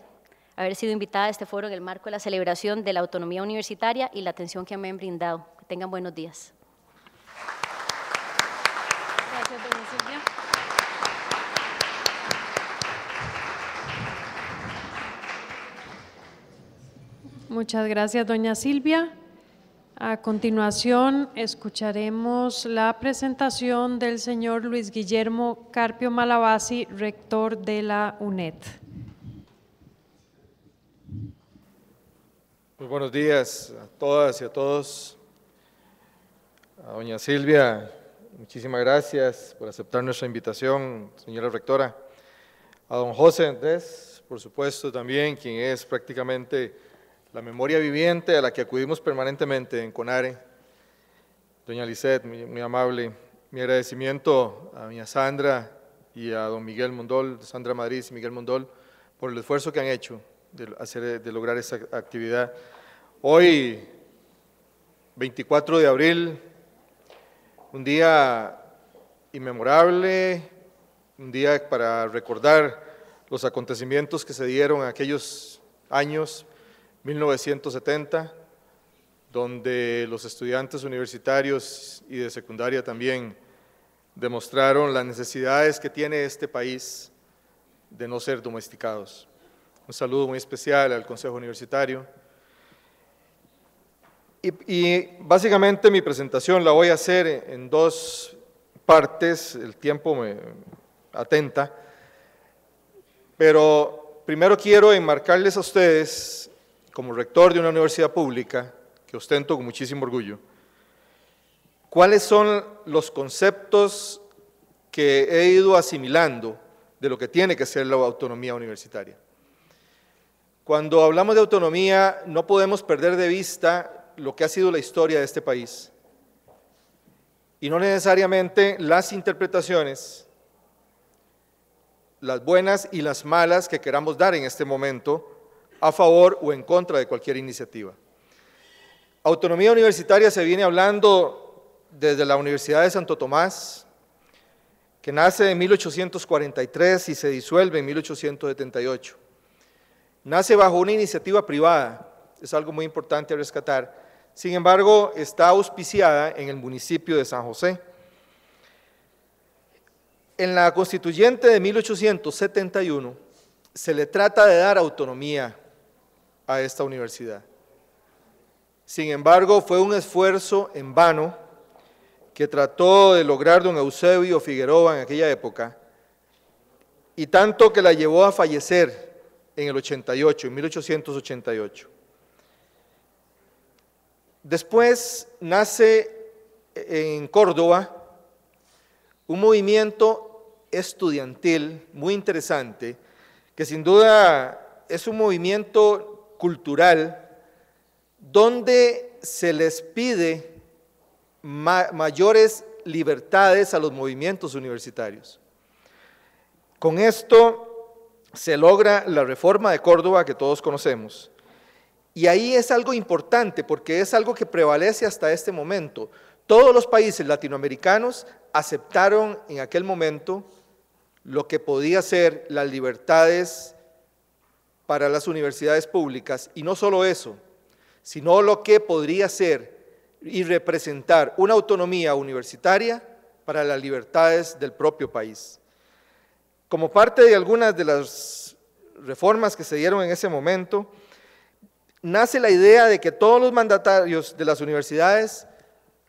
haber sido invitada a este foro en el marco de la celebración de la autonomía universitaria y la atención que me han brindado. Que tengan buenos días. Muchas gracias, doña Silvia. A continuación escucharemos la presentación del señor Luis Guillermo Carpio Malabasi, rector de la UNED. Muy buenos días a todas y a todos. A doña Silvia, muchísimas gracias por aceptar nuestra invitación, señora rectora. A don José Andrés, por supuesto, también, quien es prácticamente la memoria viviente a la que acudimos permanentemente en Conare. Doña Lisette, muy, amable, mi agradecimiento a doña Sandra y a don Miguel Mondol, Sandra Madrid y Miguel Mondol, por el esfuerzo que han hecho de, de lograr esa actividad. Hoy, 24 de abril, un día inmemorable, un día para recordar los acontecimientos que se dieron aquellos años 1970, donde los estudiantes universitarios y de secundaria también demostraron las necesidades que tiene este país de no ser domesticados. Un saludo muy especial al Consejo Universitario. Y, básicamente mi presentación la voy a hacer en dos partes, el tiempo me atenta, pero primero quiero enmarcarles a ustedes como rector de una universidad pública, que ostento con muchísimo orgullo, cuáles son los conceptos que he ido asimilando de lo que tiene que ser la autonomía universitaria. Cuando hablamos de autonomía, no podemos perder de vista lo que ha sido la historia de este país. Y no necesariamente las interpretaciones, las buenas y las malas que queramos dar en este momento, a favor o en contra de cualquier iniciativa. Autonomía universitaria se viene hablando desde la Universidad de Santo Tomás, que nace en 1843 y se disuelve en 1878. Nace bajo una iniciativa privada, es algo muy importante a rescatar. Sin embargo, está auspiciada en el municipio de San José. En la constituyente de 1871 se le trata de dar autonomía a esta universidad. Sin embargo, fue un esfuerzo en vano que trató de lograr don Eusebio Figueroa en aquella época, y tanto que la llevó a fallecer en el 88, en 1888. Después nace eh, en Córdoba un movimiento estudiantil muy interesante, que sin duda es un movimiento cultural, donde se les pide mayores libertades a los movimientos universitarios. Con esto se logra la reforma de Córdoba que todos conocemos. Y ahí es algo importante porque es algo que prevalece hasta este momento. Todos los países latinoamericanos aceptaron en aquel momento lo que podía ser las libertades para las universidades públicas. Y no solo eso, sino lo que podría ser y representar una autonomía universitaria para las libertades del propio país. Como parte de algunas de las reformas que se dieron en ese momento, nace la idea de que todos los mandatarios de las universidades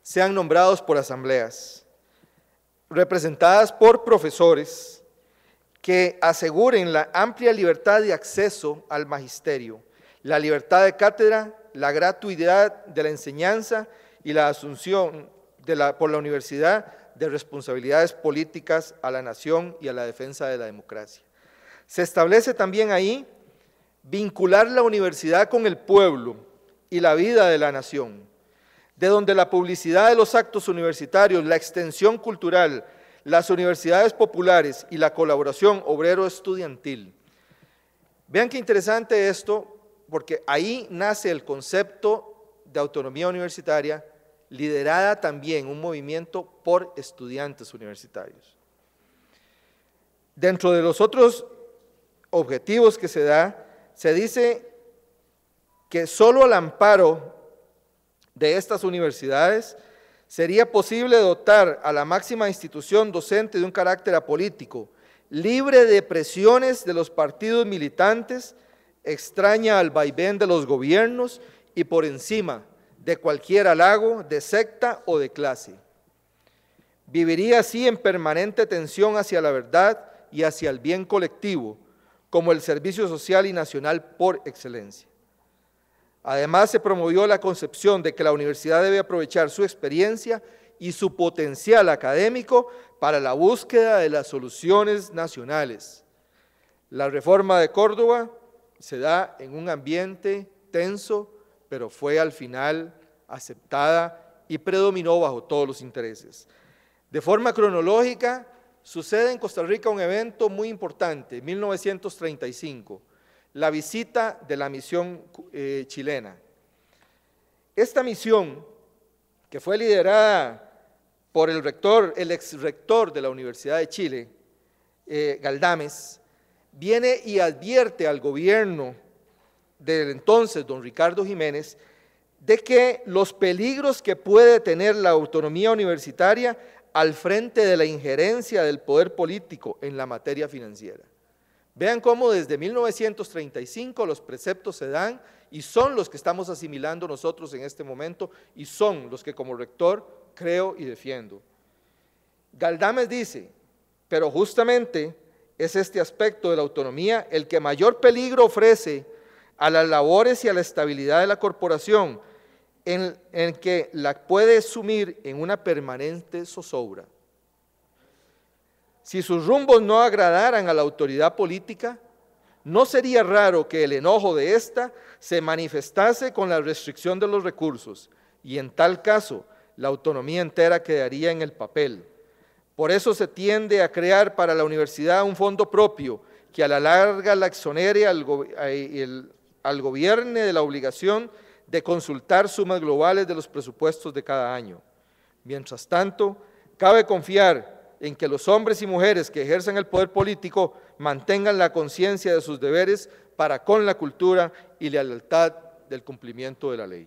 sean nombrados por asambleas, representadas por profesores, que aseguren la amplia libertad de acceso al magisterio, la libertad de cátedra, la gratuidad de la enseñanza y la asunción por la universidad de responsabilidades políticas a la nación y a la defensa de la democracia. Se establece también ahí vincular la universidad con el pueblo y la vida de la nación, de donde la publicidad de los actos universitarios, la extensión cultural, las universidades populares y la colaboración obrero-estudiantil. Vean qué interesante esto, porque ahí nace el concepto de autonomía universitaria, liderada también un movimiento por estudiantes universitarios. Dentro de los otros objetivos que se da, se dice que solo al amparo de estas universidades sería posible dotar a la máxima institución docente de un carácter apolítico, libre de presiones de los partidos militantes, extraña al vaivén de los gobiernos y por encima de cualquier halago de secta o de clase. Viviría así en permanente tensión hacia la verdad y hacia el bien colectivo, como el servicio social y nacional por excelencia. Además, se promovió la concepción de que la universidad debe aprovechar su experiencia y su potencial académico para la búsqueda de las soluciones nacionales. La reforma de Córdoba se da en un ambiente tenso, pero fue al final aceptada y predominó bajo todos los intereses. De forma cronológica, sucede en Costa Rica un evento muy importante, 1935 la visita de la misión eh, chilena. Esta misión, que fue liderada por el rector, el ex rector de la Universidad de Chile, eh, Galdames, viene y advierte al gobierno del entonces don Ricardo Jiménez de que los peligros que puede tener la autonomía universitaria al frente de la injerencia del poder político en la materia financiera. Vean cómo desde 1935 los preceptos se dan y son los que estamos asimilando nosotros en este momento y son los que como rector creo y defiendo. Galdames dice, pero justamente es este aspecto de la autonomía el que mayor peligro ofrece a las labores y a la estabilidad de la corporación, en, en que la puede sumir en una permanente zozobra. Si sus rumbos no agradaran a la autoridad política, no sería raro que el enojo de ésta se manifestase con la restricción de los recursos, y en tal caso la autonomía entera quedaría en el papel. Por eso se tiende a crear para la universidad un fondo propio que a la larga la exonere al, al gobierno de la obligación de consultar sumas globales de los presupuestos de cada año. Mientras tanto, cabe confiar en que los hombres y mujeres que ejercen el poder político mantengan la conciencia de sus deberes para con la cultura y la lealtad del cumplimiento de la ley.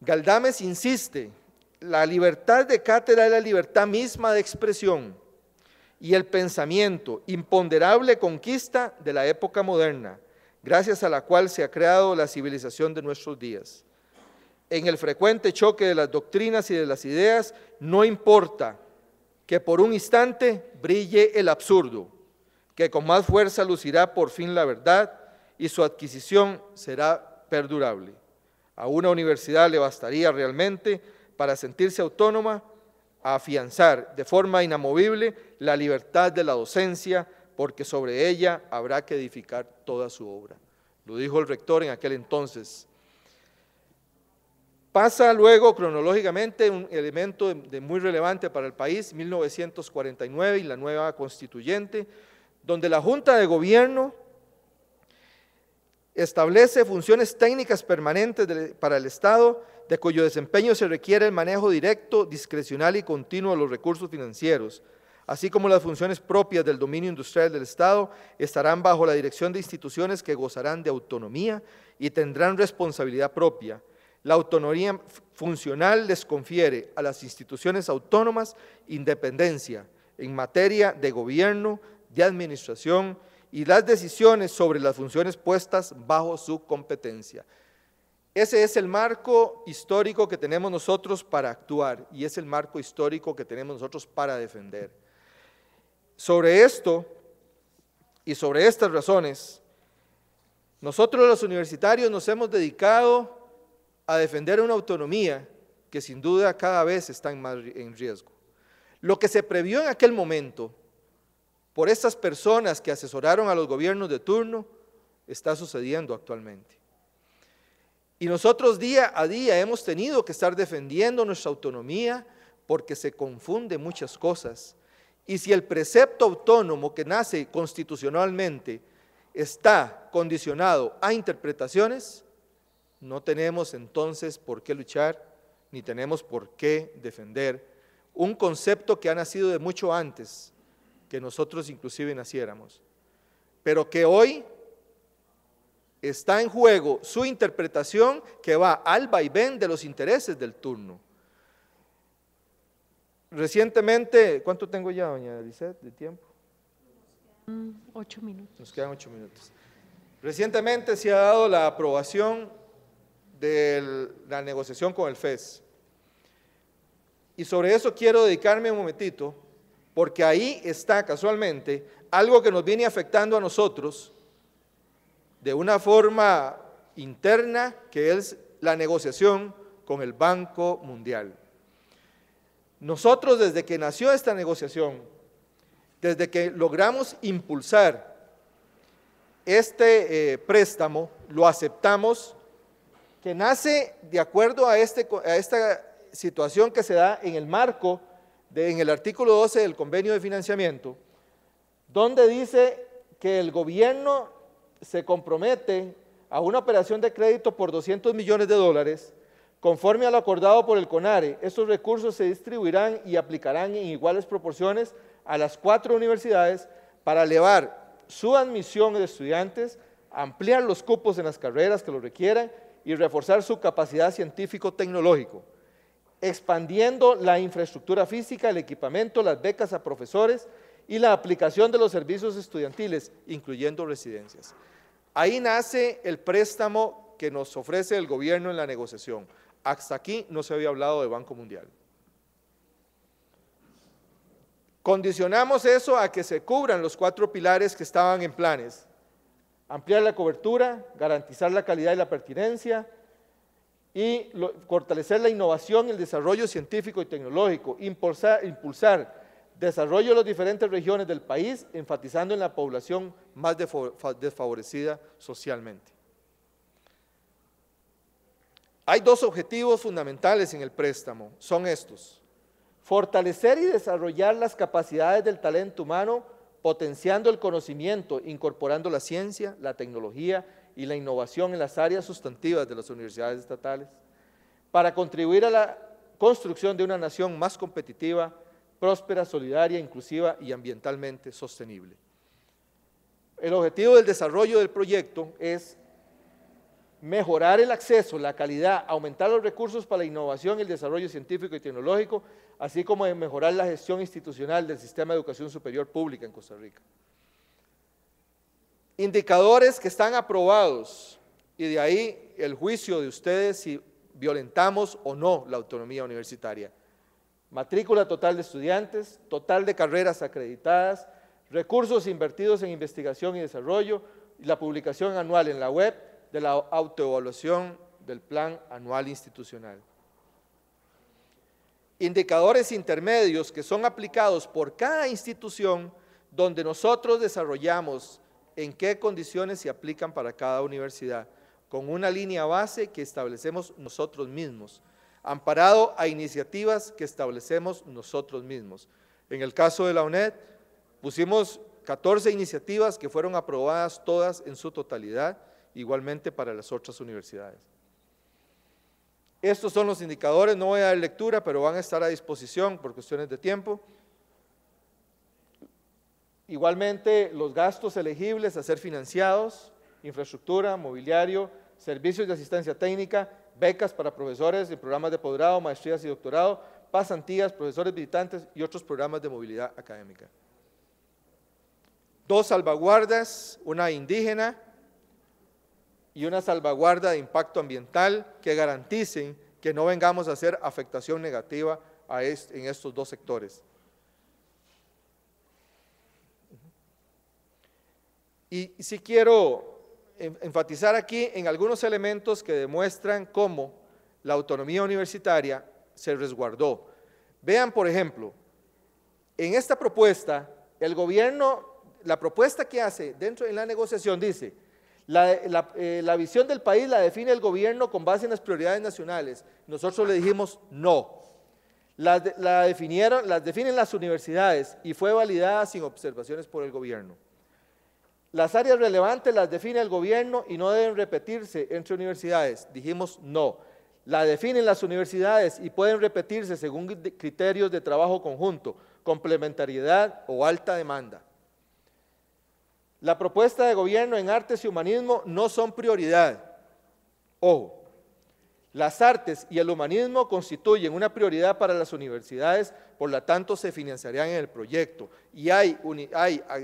Galdames insiste, la libertad de cátedra es la libertad misma de expresión y el pensamiento, imponderable conquista de la época moderna, gracias a la cual se ha creado la civilización de nuestros días en el frecuente choque de las doctrinas y de las ideas, no importa que por un instante brille el absurdo, que con más fuerza lucirá por fin la verdad y su adquisición será perdurable. A una universidad le bastaría realmente para sentirse autónoma a afianzar de forma inamovible la libertad de la docencia, porque sobre ella habrá que edificar toda su obra. Lo dijo el rector en aquel entonces, Pasa luego cronológicamente un elemento muy relevante para el país, 1949 y la nueva constituyente, donde la Junta de Gobierno establece funciones técnicas permanentes para el Estado, de cuyo desempeño se requiere el manejo directo, discrecional y continuo de los recursos financieros, así como las funciones propias del dominio industrial del Estado estarán bajo la dirección de instituciones que gozarán de autonomía y tendrán responsabilidad propia la autonomía funcional les confiere a las instituciones autónomas independencia en materia de gobierno, de administración y las decisiones sobre las funciones puestas bajo su competencia. Ese es el marco histórico que tenemos nosotros para actuar y es el marco histórico que tenemos nosotros para defender. Sobre esto y sobre estas razones, nosotros los universitarios nos hemos dedicado a defender una autonomía que sin duda cada vez está más en riesgo. Lo que se previó en aquel momento por estas personas que asesoraron a los gobiernos de turno está sucediendo actualmente. Y nosotros día a día hemos tenido que estar defendiendo nuestra autonomía porque se confunden muchas cosas. Y si el precepto autónomo que nace constitucionalmente está condicionado a interpretaciones, no tenemos entonces por qué luchar, ni tenemos por qué defender un concepto que ha nacido de mucho antes que nosotros inclusive naciéramos, pero que hoy está en juego su interpretación que va al vaivén de los intereses del turno. Recientemente, ¿cuánto tengo ya, doña Lisette, de tiempo? Ocho minutos. Nos quedan ocho minutos. Recientemente se ha dado la aprobación de la negociación con el FES. Y sobre eso quiero dedicarme un momentito, porque ahí está casualmente algo que nos viene afectando a nosotros de una forma interna, que es la negociación con el Banco Mundial. Nosotros desde que nació esta negociación, desde que logramos impulsar este eh, préstamo, lo aceptamos que nace de acuerdo este a, esta situación que se da en el marco, de, en el artículo 12 del convenio de financiamiento, donde dice que el gobierno se compromete a una operación de crédito por 200 millones de dólares, conforme a lo acordado por el CONARE. Estos recursos se distribuirán y aplicarán en iguales proporciones a las cuatro universidades para elevar su admisión de estudiantes, ampliar los cupos en las carreras que lo requieran y reforzar su capacidad científico-tecnológico, expandiendo la infraestructura física, el equipamiento, las becas a profesores y la aplicación de los servicios estudiantiles, incluyendo residencias. Ahí nace el préstamo que nos ofrece el gobierno en la negociación. Hasta aquí no se había hablado de Banco Mundial. Condicionamos eso a que se cubran los cuatro pilares que estaban en planes, ampliar la cobertura, garantizar la calidad y la pertinencia y fortalecer la innovación y el desarrollo científico y tecnológico, impulsar, impulsar desarrollo de las diferentes regiones del país, enfatizando en la población más desfavorecida socialmente. Hay dos objetivos fundamentales en el préstamo, son estos. Fortalecer y desarrollar las capacidades del talento humano potenciando el conocimiento, incorporando la ciencia, la tecnología y la innovación en las áreas sustantivas de las universidades estatales, para contribuir a la construcción de una nación más competitiva, próspera, solidaria, inclusiva y ambientalmente sostenible. El objetivo del desarrollo del proyecto es mejorar el acceso, la calidad, aumentar los recursos para la innovación, el desarrollo científico y tecnológico así como en mejorar la gestión institucional del sistema de educación superior pública en Costa Rica. Indicadores que están aprobados y de ahí el juicio de ustedes si violentamos o no la autonomía universitaria. Matrícula total de estudiantes, total de carreras acreditadas, recursos invertidos en investigación y desarrollo, y la publicación anual en la web de la autoevaluación del plan anual institucional indicadores intermedios que son aplicados por cada institución donde nosotros desarrollamos en qué condiciones se aplican para cada universidad, con una línea base que establecemos nosotros mismos, amparado a iniciativas que establecemos nosotros mismos. En el caso de la UNED, pusimos 14 iniciativas que fueron aprobadas todas en su totalidad, igualmente para las otras universidades. Estos son los indicadores, no voy a dar lectura, pero van a estar a disposición por cuestiones de tiempo. Igualmente, los gastos elegibles a ser financiados, infraestructura, mobiliario, servicios de asistencia técnica, becas para profesores y programas de posgrado, maestrías y doctorado, pasantías, profesores visitantes y otros programas de movilidad académica. Dos salvaguardas, una indígena y una salvaguarda de impacto ambiental que garanticen que no vengamos a hacer afectación negativa en estos dos sectores. Y sí quiero enfatizar aquí en algunos elementos que demuestran cómo la autonomía universitaria se resguardó. Vean, por ejemplo, en esta propuesta, el gobierno, la propuesta que hace dentro de la negociación dice, eh, la, visión del país la define el gobierno con base en las prioridades nacionales. Nosotros le dijimos no. Las, la definieron, las definen las universidades y fue validada sin observaciones por el gobierno. Las áreas relevantes las define el gobierno y no deben repetirse entre universidades. Dijimos no. Las definen las universidades y pueden repetirse según criterios de trabajo conjunto, complementariedad o alta demanda la propuesta de gobierno en artes y humanismo no son prioridad. Ojo, las artes y el humanismo constituyen una prioridad para las universidades, por lo tanto se financiarían en el proyecto y hay,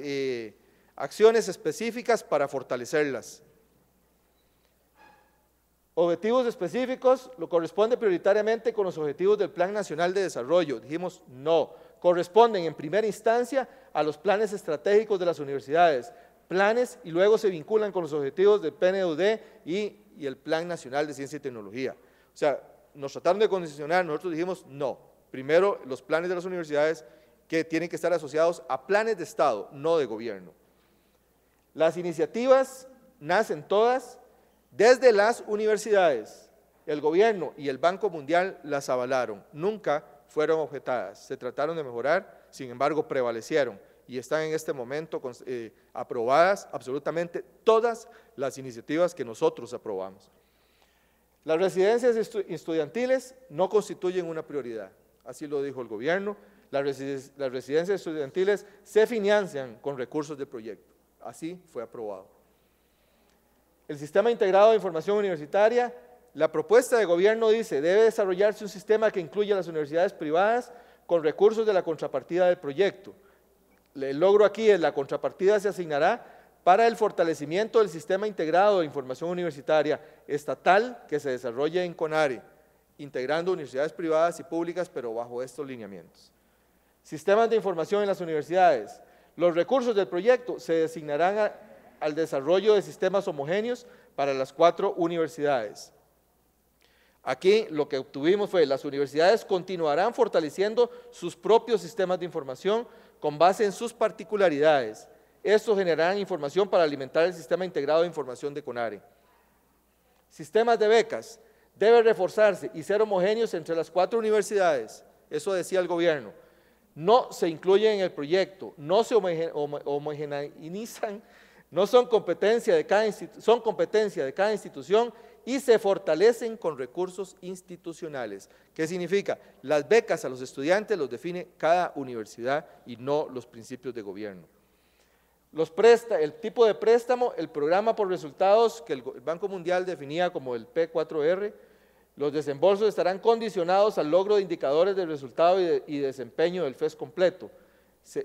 eh, acciones específicas para fortalecerlas. Objetivos específicos lo corresponde prioritariamente con los objetivos del Plan Nacional de Desarrollo. Dijimos no, corresponden en primera instancia a los planes estratégicos de las universidades, planes y luego se vinculan con los objetivos del PNUD y, el Plan Nacional de Ciencia y Tecnología. O sea, nos trataron de condicionar, nosotros dijimos no. Primero, los planes de las universidades que tienen que estar asociados a planes de Estado, no de gobierno. Las iniciativas nacen todas desde las universidades. El gobierno y el Banco Mundial las avalaron, nunca fueron objetadas, se trataron de mejorar, sin embargo prevalecieron y están en este momento eh, aprobadas absolutamente todas las iniciativas que nosotros aprobamos. Las residencias estudiantiles no constituyen una prioridad, así lo dijo el gobierno. Las, residencias estudiantiles se financian con recursos del proyecto, así fue aprobado. El Sistema Integrado de Información Universitaria, la propuesta de gobierno dice, debe desarrollarse un sistema que incluya las universidades privadas con recursos de la contrapartida del proyecto, el logro aquí es la contrapartida se asignará para el fortalecimiento del sistema integrado de información universitaria estatal que se desarrolle en CONARE, integrando universidades privadas y públicas, pero bajo estos lineamientos. Sistemas de información en las universidades. Los recursos del proyecto se designarán al desarrollo de sistemas homogéneos para las cuatro universidades. Aquí lo que obtuvimos fue las universidades continuarán fortaleciendo sus propios sistemas de información con base en sus particularidades. Estos generarán información para alimentar el sistema integrado de información de CONARE. Sistemas de becas. Debe reforzarse y ser homogéneos entre las cuatro universidades. Eso decía el gobierno. No se incluyen en el proyecto, no se homogeneizan, no son competencia de cada, son competencia de cada institución y se fortalecen con recursos institucionales. ¿Qué significa? Las becas a los estudiantes los define cada universidad y no los principios de gobierno. Los presta, el tipo de préstamo, el programa por resultados que el Banco Mundial definía como el P4R, los desembolsos estarán condicionados al logro de indicadores de resultado y, desempeño del FES completo.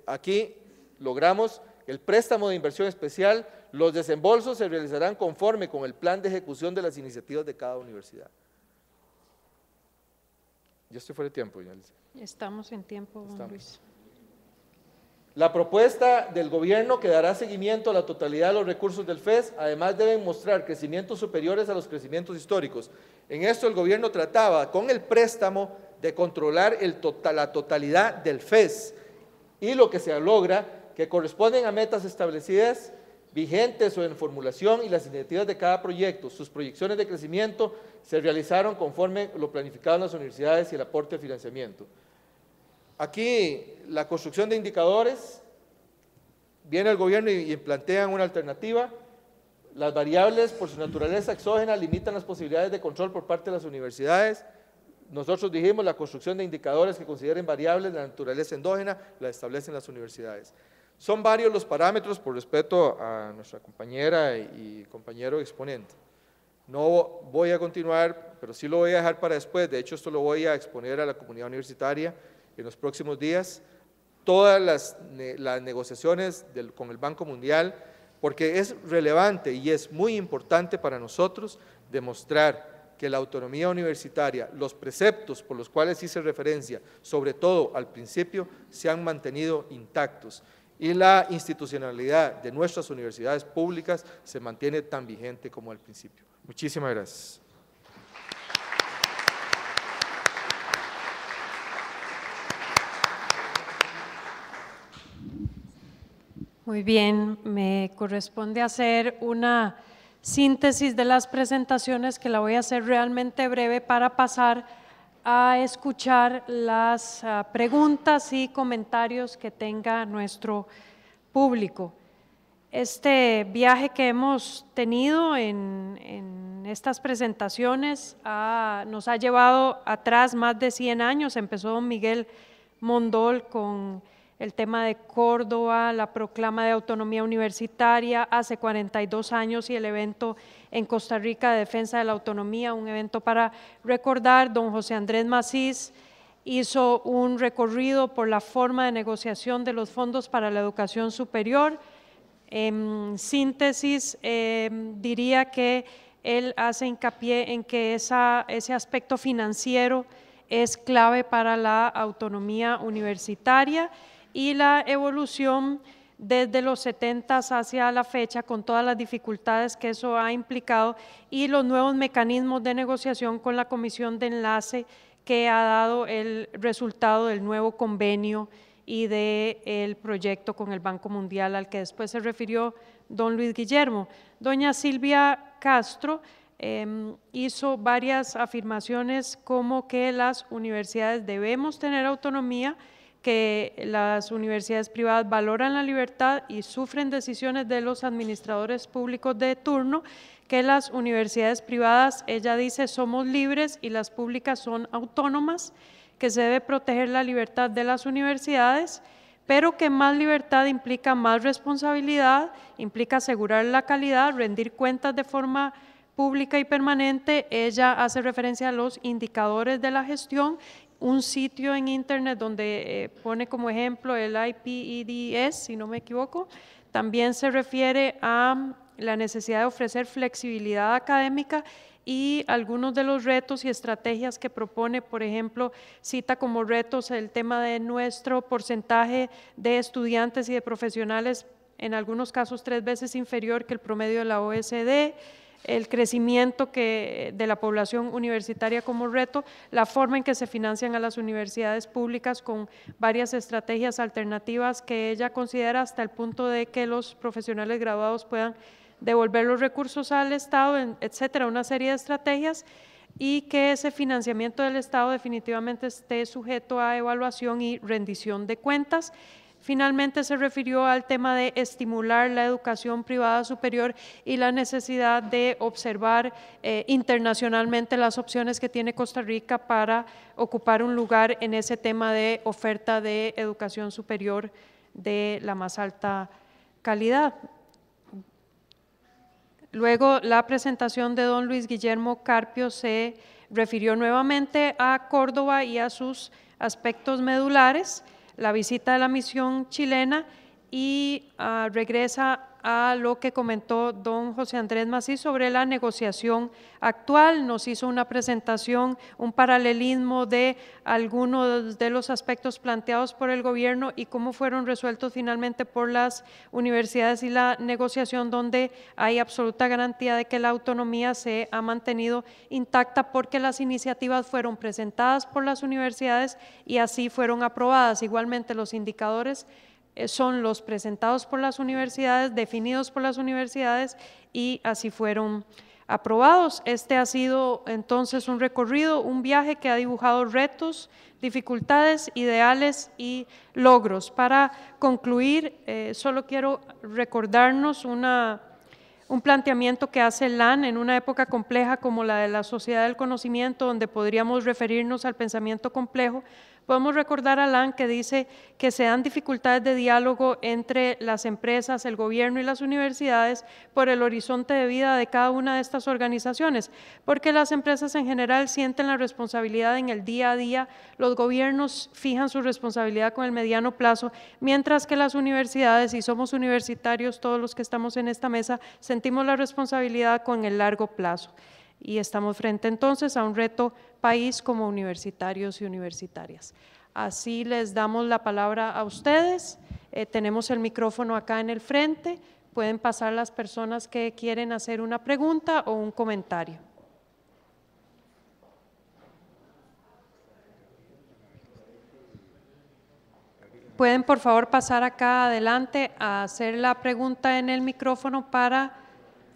aquí logramos el préstamo de inversión especial, los desembolsos se realizarán conforme con el plan de ejecución de las iniciativas de cada universidad. Yo estoy fuera de tiempo, ya Estamos en tiempo, Luis. La propuesta del gobierno que dará seguimiento a la totalidad de los recursos del FES, además deben mostrar crecimientos superiores a los crecimientos históricos. En esto el gobierno trataba con el préstamo de controlar tota-, la totalidad del FES y lo que se logra que corresponden a metas establecidas, vigentes o en formulación y las iniciativas de cada proyecto. Sus proyecciones de crecimiento se realizaron conforme lo planificado en las universidades y el aporte de financiamiento. Aquí la construcción de indicadores, viene el gobierno y, plantean una alternativa. Las variables por su naturaleza exógena limitan las posibilidades de control por parte de las universidades. Nosotros dijimos la construcción de indicadores que consideren variables de la naturaleza endógena la establecen las universidades. Son varios los parámetros por respeto a nuestra compañera y compañero exponente. No voy a continuar, pero sí lo voy a dejar para después. De hecho, esto lo voy a exponer a la comunidad universitaria en los próximos días. Todas las, las negociaciones del, con el Banco Mundial, porque es relevante y es muy importante para nosotros demostrar que la autonomía universitaria, los preceptos por los cuales hice referencia, sobre todo al principio, se han mantenido intactos y la institucionalidad de nuestras universidades públicas se mantiene tan vigente como al principio. Muchísimas gracias. Muy bien, me corresponde hacer una síntesis de las presentaciones que la voy a hacer realmente breve para pasar a escuchar las ah, preguntas y comentarios que tenga nuestro público. Este viaje que hemos tenido en, estas presentaciones nos ha llevado atrás más de 100 años. Empezó Miguel Mondol con el tema de Córdoba, la proclama de autonomía universitaria hace 42 años y el evento en Costa Rica de defensa de la autonomía, un evento para recordar, don José Andrés Macís hizo un recorrido por la forma de negociación de los fondos para la educación superior. En síntesis, eh, diría que él hace hincapié en que ese aspecto financiero es clave para la autonomía universitaria y la evolución desde los 70 hacia la fecha, con todas las dificultades que eso ha implicado y los nuevos mecanismos de negociación con la comisión de enlace que ha dado el resultado del nuevo convenio y del proyecto con el Banco Mundial al que después se refirió don Luis Guillermo. Doña Silvia Castro em, hizo varias afirmaciones como que las universidades debemos tener autonomía, que las universidades privadas valoran la libertad y sufren decisiones de los administradores públicos de turno, que las universidades privadas, ella dice, somos libres y las públicas son autónomas, que se debe proteger la libertad de las universidades, pero que más libertad implica más responsabilidad, implica asegurar la calidad, rendir cuentas de forma pública y permanente, ella hace referencia a los indicadores de la gestión un sitio en internet donde eh, pone como ejemplo el IPEDS, e si no me equivoco, también se refiere a la necesidad de ofrecer flexibilidad académica y algunos de los retos y estrategias que propone, por ejemplo, cita como retos el tema de nuestro porcentaje de estudiantes y de profesionales, en algunos casos tres veces inferior que el promedio de la OSD, el crecimiento eh, de la población universitaria como reto, la forma en que se financian a las universidades públicas con varias estrategias alternativas que ella considera hasta el punto de que los profesionales graduados puedan devolver los recursos al Estado, etcétera, una serie de estrategias y que ese financiamiento del Estado definitivamente esté sujeto a evaluación y rendición de cuentas. Finalmente se refirió al tema de estimular la educación privada superior y la necesidad de observar eh, internacionalmente las opciones que tiene Costa Rica para ocupar un lugar en ese tema de oferta de educación superior de la más alta calidad. Luego, la presentación de don Luis Guillermo Carpio se refirió nuevamente a Córdoba y a sus aspectos medulares la visita de la misión chilena y ah, regresa a lo que comentó don José Andrés Mací sobre la negociación actual. Nos hizo una presentación, un paralelismo de algunos de los aspectos planteados por el gobierno y cómo fueron resueltos finalmente por las universidades y la negociación donde hay absoluta garantía de que la autonomía se ha mantenido intacta porque las iniciativas fueron presentadas por las universidades y así fueron aprobadas. Igualmente los indicadores eh, son los presentados por las universidades, definidos por las universidades y así fueron aprobados. Este ha sido entonces un recorrido, un viaje que ha dibujado retos, dificultades, ideales y logros. Para concluir, eh, solo quiero recordarnos un planteamiento que hace LAN en una época compleja como la de la sociedad del conocimiento, donde podríamos referirnos al pensamiento complejo Podemos recordar, a Alan, que dice que se dan dificultades de diálogo entre las empresas, el gobierno y las universidades por el horizonte de vida de cada una de estas organizaciones, porque las empresas en general sienten la responsabilidad en el día a día, los gobiernos fijan su responsabilidad con el mediano plazo, mientras que las universidades, y somos universitarios todos los que estamos en esta mesa, sentimos la responsabilidad con el largo plazo y estamos frente entonces a un reto país como universitarios y universitarias. Así les damos la palabra a ustedes, eh, tenemos el micrófono acá en el frente, pueden pasar las personas que quieren hacer una pregunta o un comentario. Pueden por favor pasar acá adelante a hacer la pregunta en el micrófono para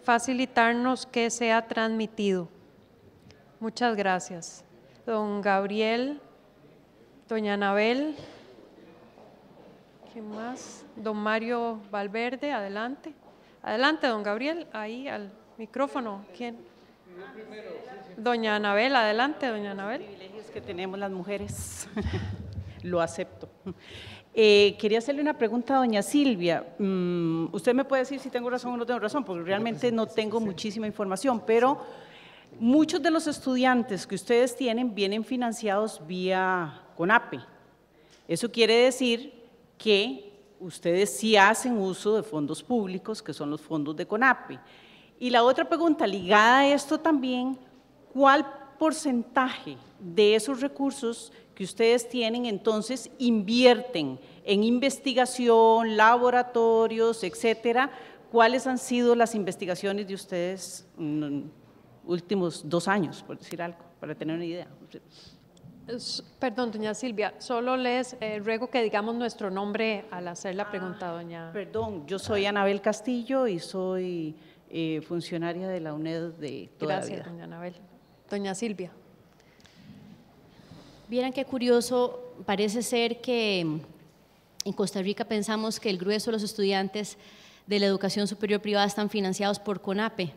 facilitarnos que sea transmitido. Muchas gracias. Don Gabriel, doña Anabel, ¿quién más? Don Mario Valverde, adelante. Adelante, don Gabriel, ahí al micrófono. ¿Quién? Doña Anabel, adelante, doña Anabel. Los privilegios que tenemos las mujeres, lo acepto. Eh, quería hacerle una pregunta a doña Silvia. Mm, usted me puede decir si tengo razón o no tengo razón, porque realmente no tengo muchísima información, pero muchos de los estudiantes que ustedes tienen vienen financiados vía CONAPE. Eso quiere decir que ustedes sí hacen uso de fondos públicos, que son los fondos de CONAPE. Y la otra pregunta ligada a esto también, ¿cuál porcentaje de esos recursos que ustedes tienen, entonces invierten en investigación, laboratorios, etcétera. ¿Cuáles han sido las investigaciones de ustedes los mm, últimos dos años, por decir algo, para tener una idea? Perdón, doña Silvia, solo les eh, ruego que digamos nuestro nombre al hacer la pregunta, ah, doña. Perdón, yo soy Anabel Castillo y soy eh, funcionaria de la UNED de toda Gracias, doña Anabel. Doña Silvia. Vieran qué curioso, parece ser que en Costa Rica pensamos que el grueso de los estudiantes de la educación superior privada están financiados por CONAPE.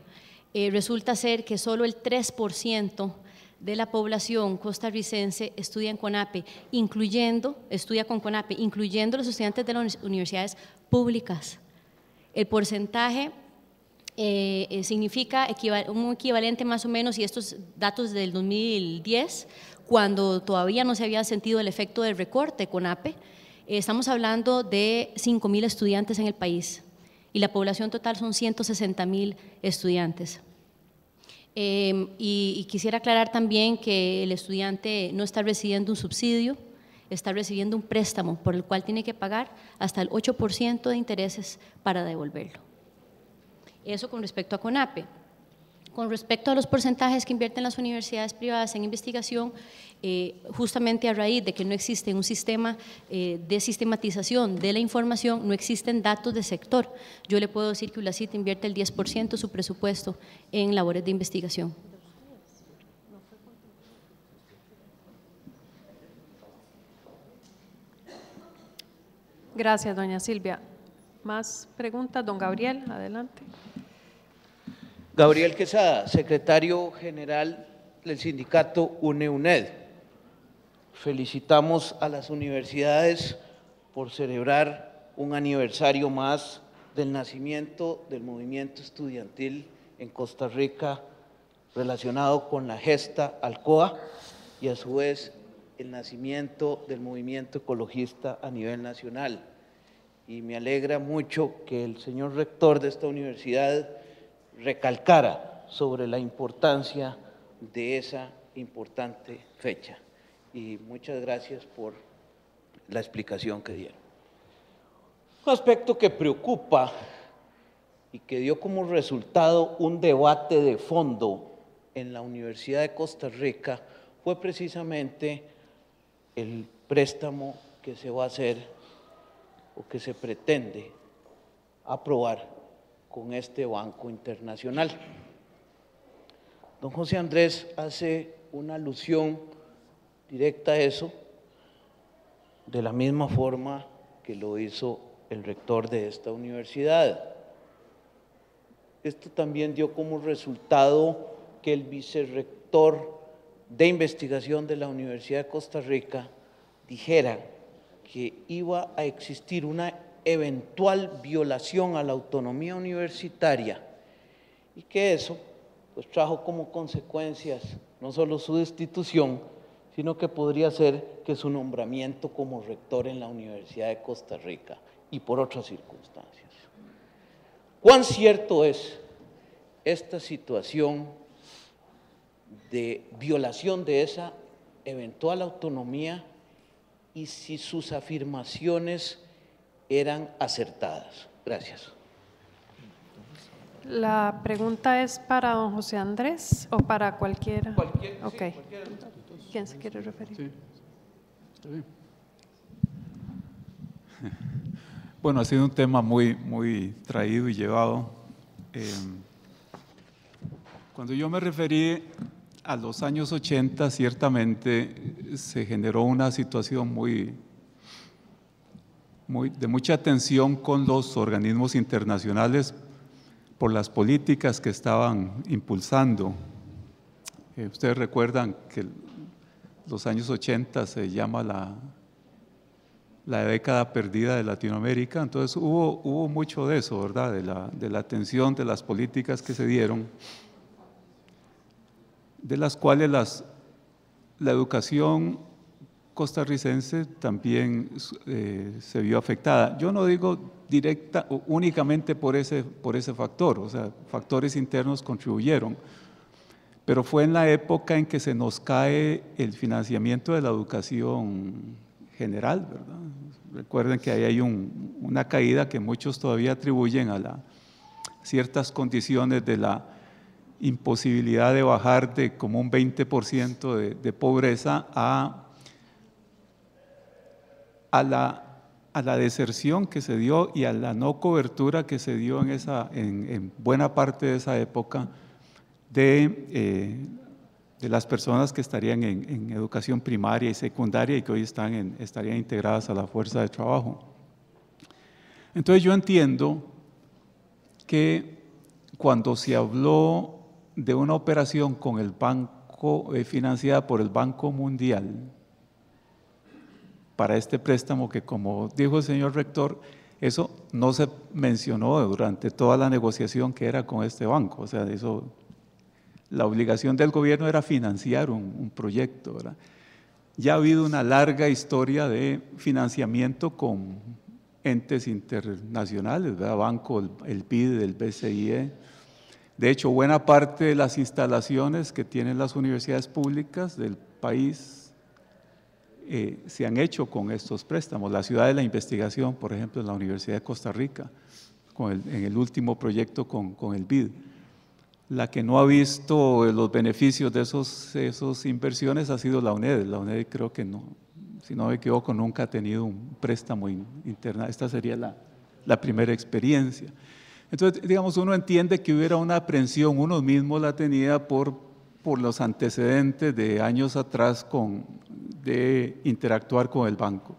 Eh, resulta ser que solo el 3% de la población costarricense estudia en CONAPE, incluyendo, estudia con CONAPE, incluyendo los estudiantes de las universidades públicas. El porcentaje eh, eh, significa un equivalente más o menos, y estos datos del 2010, cuando todavía no se había sentido el efecto del recorte con eh, estamos hablando de 5.000 estudiantes en el país y la población total son 160.000 estudiantes. Em, y, quisiera aclarar también que el estudiante no está recibiendo un subsidio, está recibiendo un préstamo por el cual tiene que pagar hasta el 8% de intereses para devolverlo. Eso con respecto a CONAPE. Con respecto a los porcentajes que invierten las universidades privadas en investigación, eh, justamente a raíz de que no existe un sistema eh, de sistematización de la información, no existen datos de sector. Yo le puedo decir que ULACIT invierte el 10% de su presupuesto en labores de investigación. Gracias, doña Silvia. ¿Más preguntas? Don Gabriel, adelante. Gabriel Quesada, secretario general del sindicato UNEUNED. Felicitamos a las universidades por celebrar un aniversario más del nacimiento del movimiento estudiantil en Costa Rica relacionado con la gesta Alcoa y a su vez el nacimiento del movimiento ecologista a nivel nacional. Y me alegra mucho que el señor rector de esta universidad recalcara sobre la importancia de esa importante fecha. Y muchas gracias por la explicación que dieron. Un aspecto que preocupa y que dio como resultado un debate de fondo en la Universidad de Costa Rica fue precisamente el préstamo que se va a hacer o que se pretende aprobar con este Banco Internacional. Don José Andrés hace una alusión directa a eso, de la misma forma que lo hizo el rector de esta universidad. Esto también dio como resultado que el vicerrector de investigación de la Universidad de Costa Rica dijera que iba a existir una eventual violación a la autonomía universitaria y que eso pues, trajo como consecuencias no solo su destitución, sino que podría ser que su nombramiento como rector en la Universidad de Costa Rica y por otras circunstancias. ¿Cuán cierto es esta situación de violación de esa eventual autonomía y si sus afirmaciones eran acertadas. Gracias. La pregunta es para don José Andrés o para cualquiera. Cualquier, sí, ¿Quién se quiere referir? Bueno, ha sido un tema muy, muy traído y llevado. Em, cuando yo me referí a los años 80, ciertamente se generó una situación muy de mucha tensión con los organismos internacionales por las políticas que estaban impulsando. Eh, ustedes recuerdan que los años 80 se llama la, la década perdida de Latinoamérica, entonces hubo, hubo mucho de eso, ¿verdad? De la, de la tensión, de las políticas que se dieron, de las cuales las, la educación costarricense también eh, se vio afectada. Yo no digo directa únicamente por ese, por ese factor, o sea, factores internos contribuyeron, pero fue en la época en que se nos cae el financiamiento de la educación general, ¿verdad? Recuerden que ahí hay una caída que muchos todavía atribuyen a la, ciertas condiciones de la imposibilidad de bajar de como un 20% de, de pobreza a a la, deserción que se dio y a la no cobertura que se dio en, esa, en, buena parte de esa época de, eh, las personas que estarían en, educación primaria y secundaria y que hoy están estarían integradas a la fuerza de trabajo. Entonces yo entiendo que cuando se habló de una operación con el banco, eh, financiada por el Banco Mundial, para este préstamo que, como dijo el señor rector, eso no se mencionó durante toda la negociación que era con este banco. O sea, eso, la obligación del gobierno era financiar un, proyecto. Ya ha habido una larga historia de financiamiento con entes internacionales, el Banco, el, PIDE, el BCIE. De hecho, buena parte de las instalaciones que tienen las universidades públicas del país eh, se han hecho con estos préstamos. La ciudad de la investigación, por ejemplo, en la Universidad de Costa Rica, en el último proyecto con, el BID. La que no ha visto los beneficios de esas esos inversiones ha sido la UNED. La UNED creo que no, si no me equivoco, nunca ha tenido un préstamo interna. Esta sería la, la primera experiencia. Entonces, digamos, uno entiende que hubiera una aprensión, uno mismo la tenía por por los antecedentes de años atrás con, de interactuar con el banco.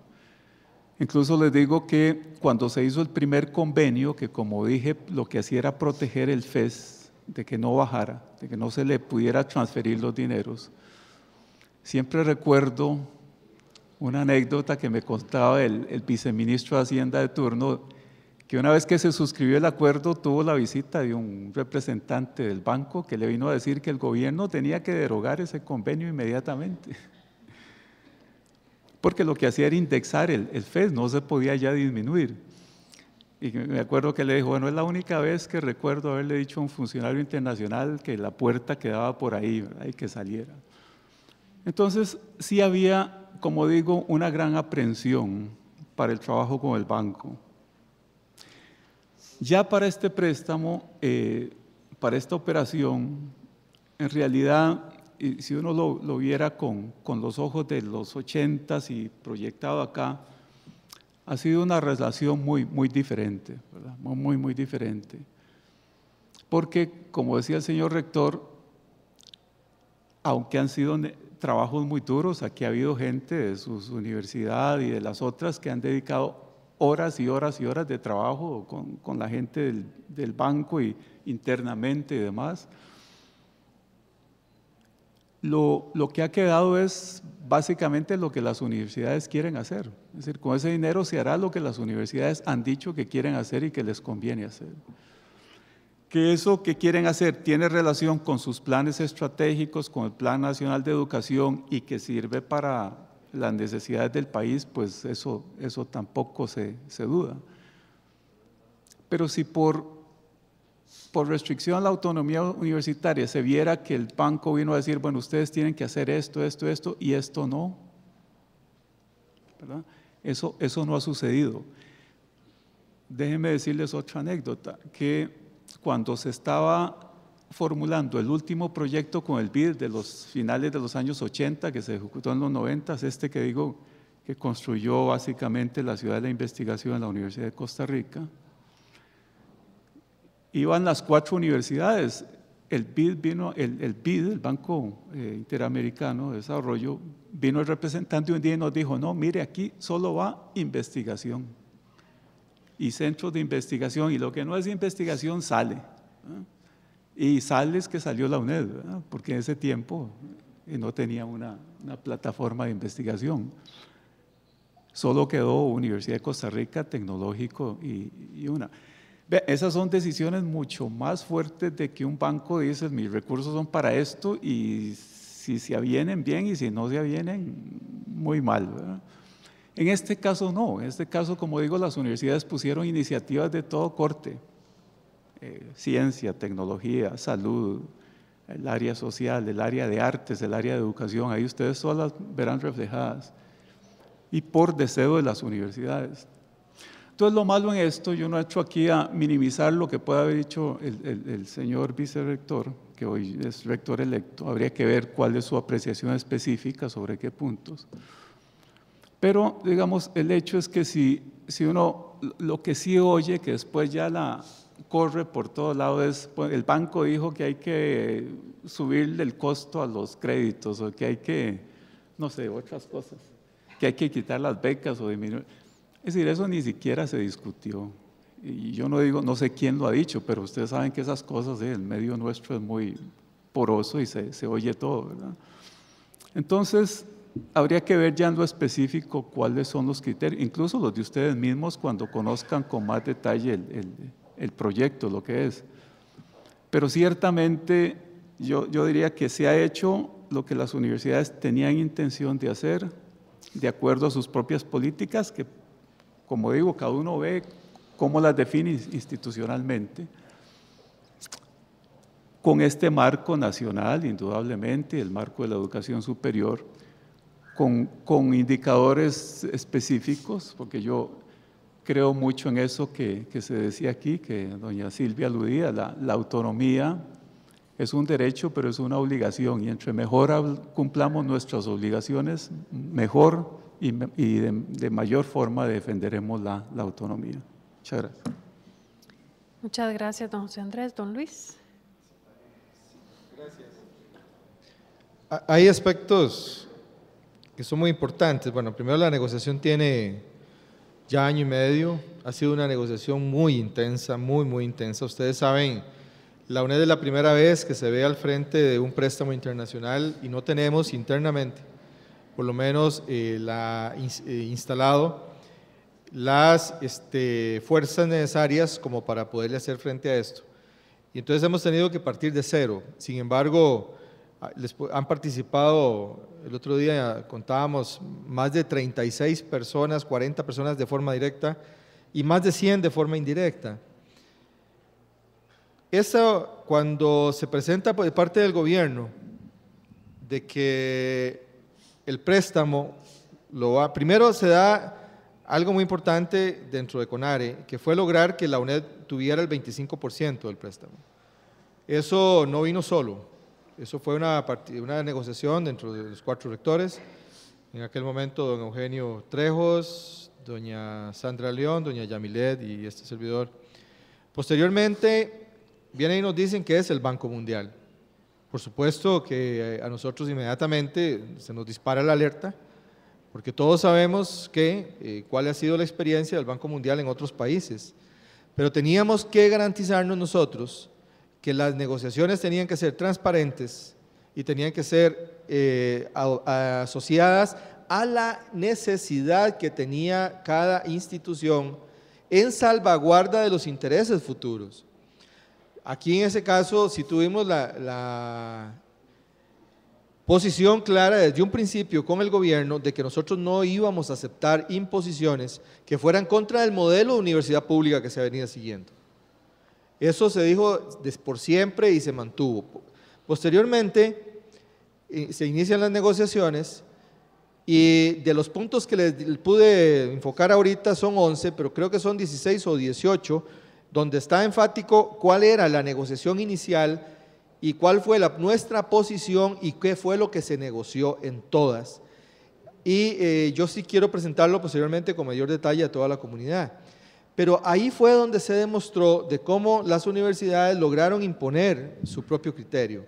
Incluso les digo que cuando se hizo el primer convenio, que como dije, lo que hacía era proteger el FES de que no bajara, de que no se le pudiera transferir los dineros, siempre recuerdo una anécdota que me contaba el, el viceministro de Hacienda de turno que una vez que se suscribió el acuerdo tuvo la visita de un representante del banco que le vino a decir que el gobierno tenía que derogar ese convenio inmediatamente. Porque lo que hacía era indexar el, FED, no se podía ya disminuir. Y me acuerdo que le dijo, bueno, es la única vez que recuerdo haberle dicho a un funcionario internacional que la puerta quedaba por ahí y que saliera. Entonces, sí había, como digo, una gran aprensión para el trabajo con el banco. Ya para este préstamo, eh, para esta operación, en realidad, si uno lo, viera con, los ojos de los ochentas y proyectado acá, ha sido una relación muy, muy diferente, ¿verdad? muy, muy diferente. Porque, como decía el señor rector, aunque han sido trabajos muy duros, aquí ha habido gente de sus universidad y de las otras que han dedicado horas y horas y horas de trabajo con, con la gente del, del, banco y internamente y demás. Lo, lo, que ha quedado es básicamente lo que las universidades quieren hacer. Es decir, con ese dinero se hará lo que las universidades han dicho que quieren hacer y que les conviene hacer. Que eso que quieren hacer tiene relación con sus planes estratégicos, con el Plan Nacional de Educación y que sirve para, las necesidades del país, pues eso, eso tampoco se, duda. Pero si por, por restricción a la autonomía universitaria se viera que el banco vino a decir, bueno, ustedes tienen que hacer esto, esto, esto y esto no, Eso, eso no ha sucedido. Déjenme decirles otra anécdota, que cuando se estaba formulando el último proyecto con el BID de los finales de los años 80, que se ejecutó en los 90, este que digo que construyó básicamente la ciudad de la investigación en la Universidad de Costa Rica. Iban las cuatro universidades. El BID, vino, el, BID, el Banco eh, Interamericano de Desarrollo, vino el representante un día y nos dijo, no, mire, aquí solo va investigación. Y centros de investigación, y lo que no es investigación sale. ¿eh? Y sales que salió la UNED, porque en ese tiempo eh, no tenía una, plataforma de investigación. Solo quedó Universidad de Costa Rica, Tecnológico y, una. Esas son decisiones mucho más fuertes de que un banco dice, mis recursos son para esto y si se avienen bien y si no se avienen, muy mal. En este caso no, en este caso, como digo, las universidades pusieron iniciativas de todo corte. Eh, ciencia, tecnología, salud, el área social, el área de artes, el área de educación, ahí ustedes las verán reflejadas, y por deseo de las universidades. Entonces lo malo en esto, yo no he hecho aquí a minimizar lo que puede haber dicho el, el señor vicerrector, que hoy es rector electo, habría que ver cuál es su apreciación específica sobre qué puntos. Pero digamos, el hecho es que si, si uno lo que sí oye, que después ya la, corre por todos lados. Pues, el banco dijo que hay que subir el costo a los créditos o que hay que, no sé, otras cosas, que hay que quitar las becas o disminuir. Es decir, eso ni siquiera se discutió. Y yo no digo, no sé quién lo ha dicho, pero ustedes saben que esas cosas, eh, el medio nuestro es muy poroso y se, oye todo, ¿verdad? Entonces, habría que ver ya en lo específico cuáles son los criterios, incluso los de ustedes mismos cuando conozcan con más detalle el el proyecto, lo que es. Pero ciertamente yo, yo diría que se ha hecho lo que las universidades tenían intención de hacer, de acuerdo a sus propias políticas, que como digo, cada uno ve cómo las define institucionalmente, con este marco nacional, indudablemente, el marco de la educación superior, con, con indicadores específicos, porque yo creo mucho en eso que, se decía aquí, que doña Silvia aludía, la, autonomía es un derecho, pero es una obligación, y entre mejor cumplamos nuestras obligaciones, mejor y, de, mayor forma defenderemos la, la autonomía. Muchas gracias. Muchas gracias, don José Andrés. Don Luis. Gracias. Hay aspectos que son muy importantes. Bueno, primero la negociación tiene ya año y medio. Ha sido una negociación muy intensa, muy, muy intensa. Ustedes saben, la UNED es la primera vez que se ve al frente de un préstamo internacional y no tenemos internamente, por lo menos eh, eh, instalado, las este, fuerzas necesarias como para poderle hacer frente a esto. Y entonces hemos tenido que partir de cero. Sin embargo, Ah, han participado, el otro día contábamos, más de 36 personas, 40 personas de forma directa y más de 100 de forma indirecta. Eso cuando se presenta por parte del gobierno de que el préstamo lo va, primero se da algo muy importante dentro de CONARE, que fue lograr que la UNED tuviera el 25% del préstamo. Eso no vino solo, eso fue una, negociación dentro de los cuatro rectores. En aquel momento, don Eugenio Trejos, doña Sandra León, doña Yamilet y este servidor. Posteriormente, vienen y nos dicen que es el Banco Mundial. Por supuesto que eh, a nosotros inmediatamente se nos dispara la alerta, porque todos sabemos que, eh, cuál ha sido la experiencia del Banco Mundial en otros países. Pero teníamos que garantizarnos nosotros que las negociaciones tenían que ser transparentes y tenían que ser eh, asociadas a la necesidad que tenía cada institución en salvaguarda de los intereses futuros. Aquí en ese caso, si tuvimos la, la posición clara desde un principio con el gobierno de que nosotros no íbamos a aceptar imposiciones que fueran contra el modelo de universidad pública que se venía siguiendo. Eso se dijo por siempre y se mantuvo. Posteriormente se inician las negociaciones y de los puntos que les pude enfocar ahorita son 11, pero creo que son 16 o 18, donde está enfático cuál era la negociación inicial y cuál fue la, nuestra posición y qué fue lo que se negoció en todas. Y eh, yo sí quiero presentarlo posteriormente con mayor detalle a toda la comunidad. Pero ahí fue donde se demostró de cómo las universidades lograron imponer su propio criterio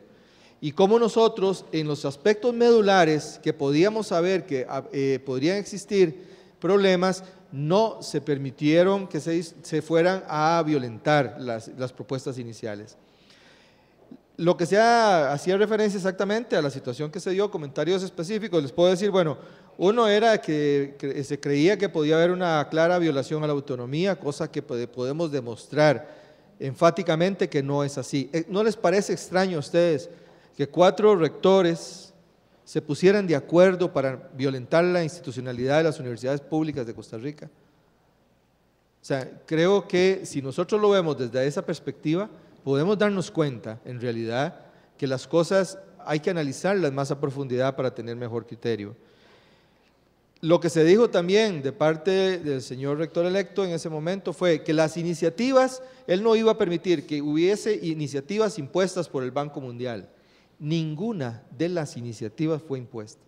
y cómo nosotros en los aspectos medulares que podíamos saber que ah, eh, podrían existir problemas, no se permitieron que se, se fueran a violentar las, las propuestas iniciales. Lo que se hacía referencia exactamente a la situación que se dio, comentarios específicos, les puedo decir, bueno, uno era que, eh, se creía que podía haber una clara violación a la autonomía, cosa que podemos demostrar enfáticamente que no es así. Eh, ¿No les parece extraño a ustedes que cuatro rectores se pusieran de acuerdo para violentar la institucionalidad de las universidades públicas de Costa Rica? O sea, creo que si nosotros lo vemos desde esa perspectiva, podemos darnos cuenta, en realidad, que las cosas hay que analizarlas más a profundidad para tener mejor criterio. Lo que se dijo también de parte del señor rector electo en ese momento fue que las iniciativas, él no iba a permitir que hubiese iniciativas impuestas por el Banco Mundial. Ninguna de las iniciativas fue impuesta.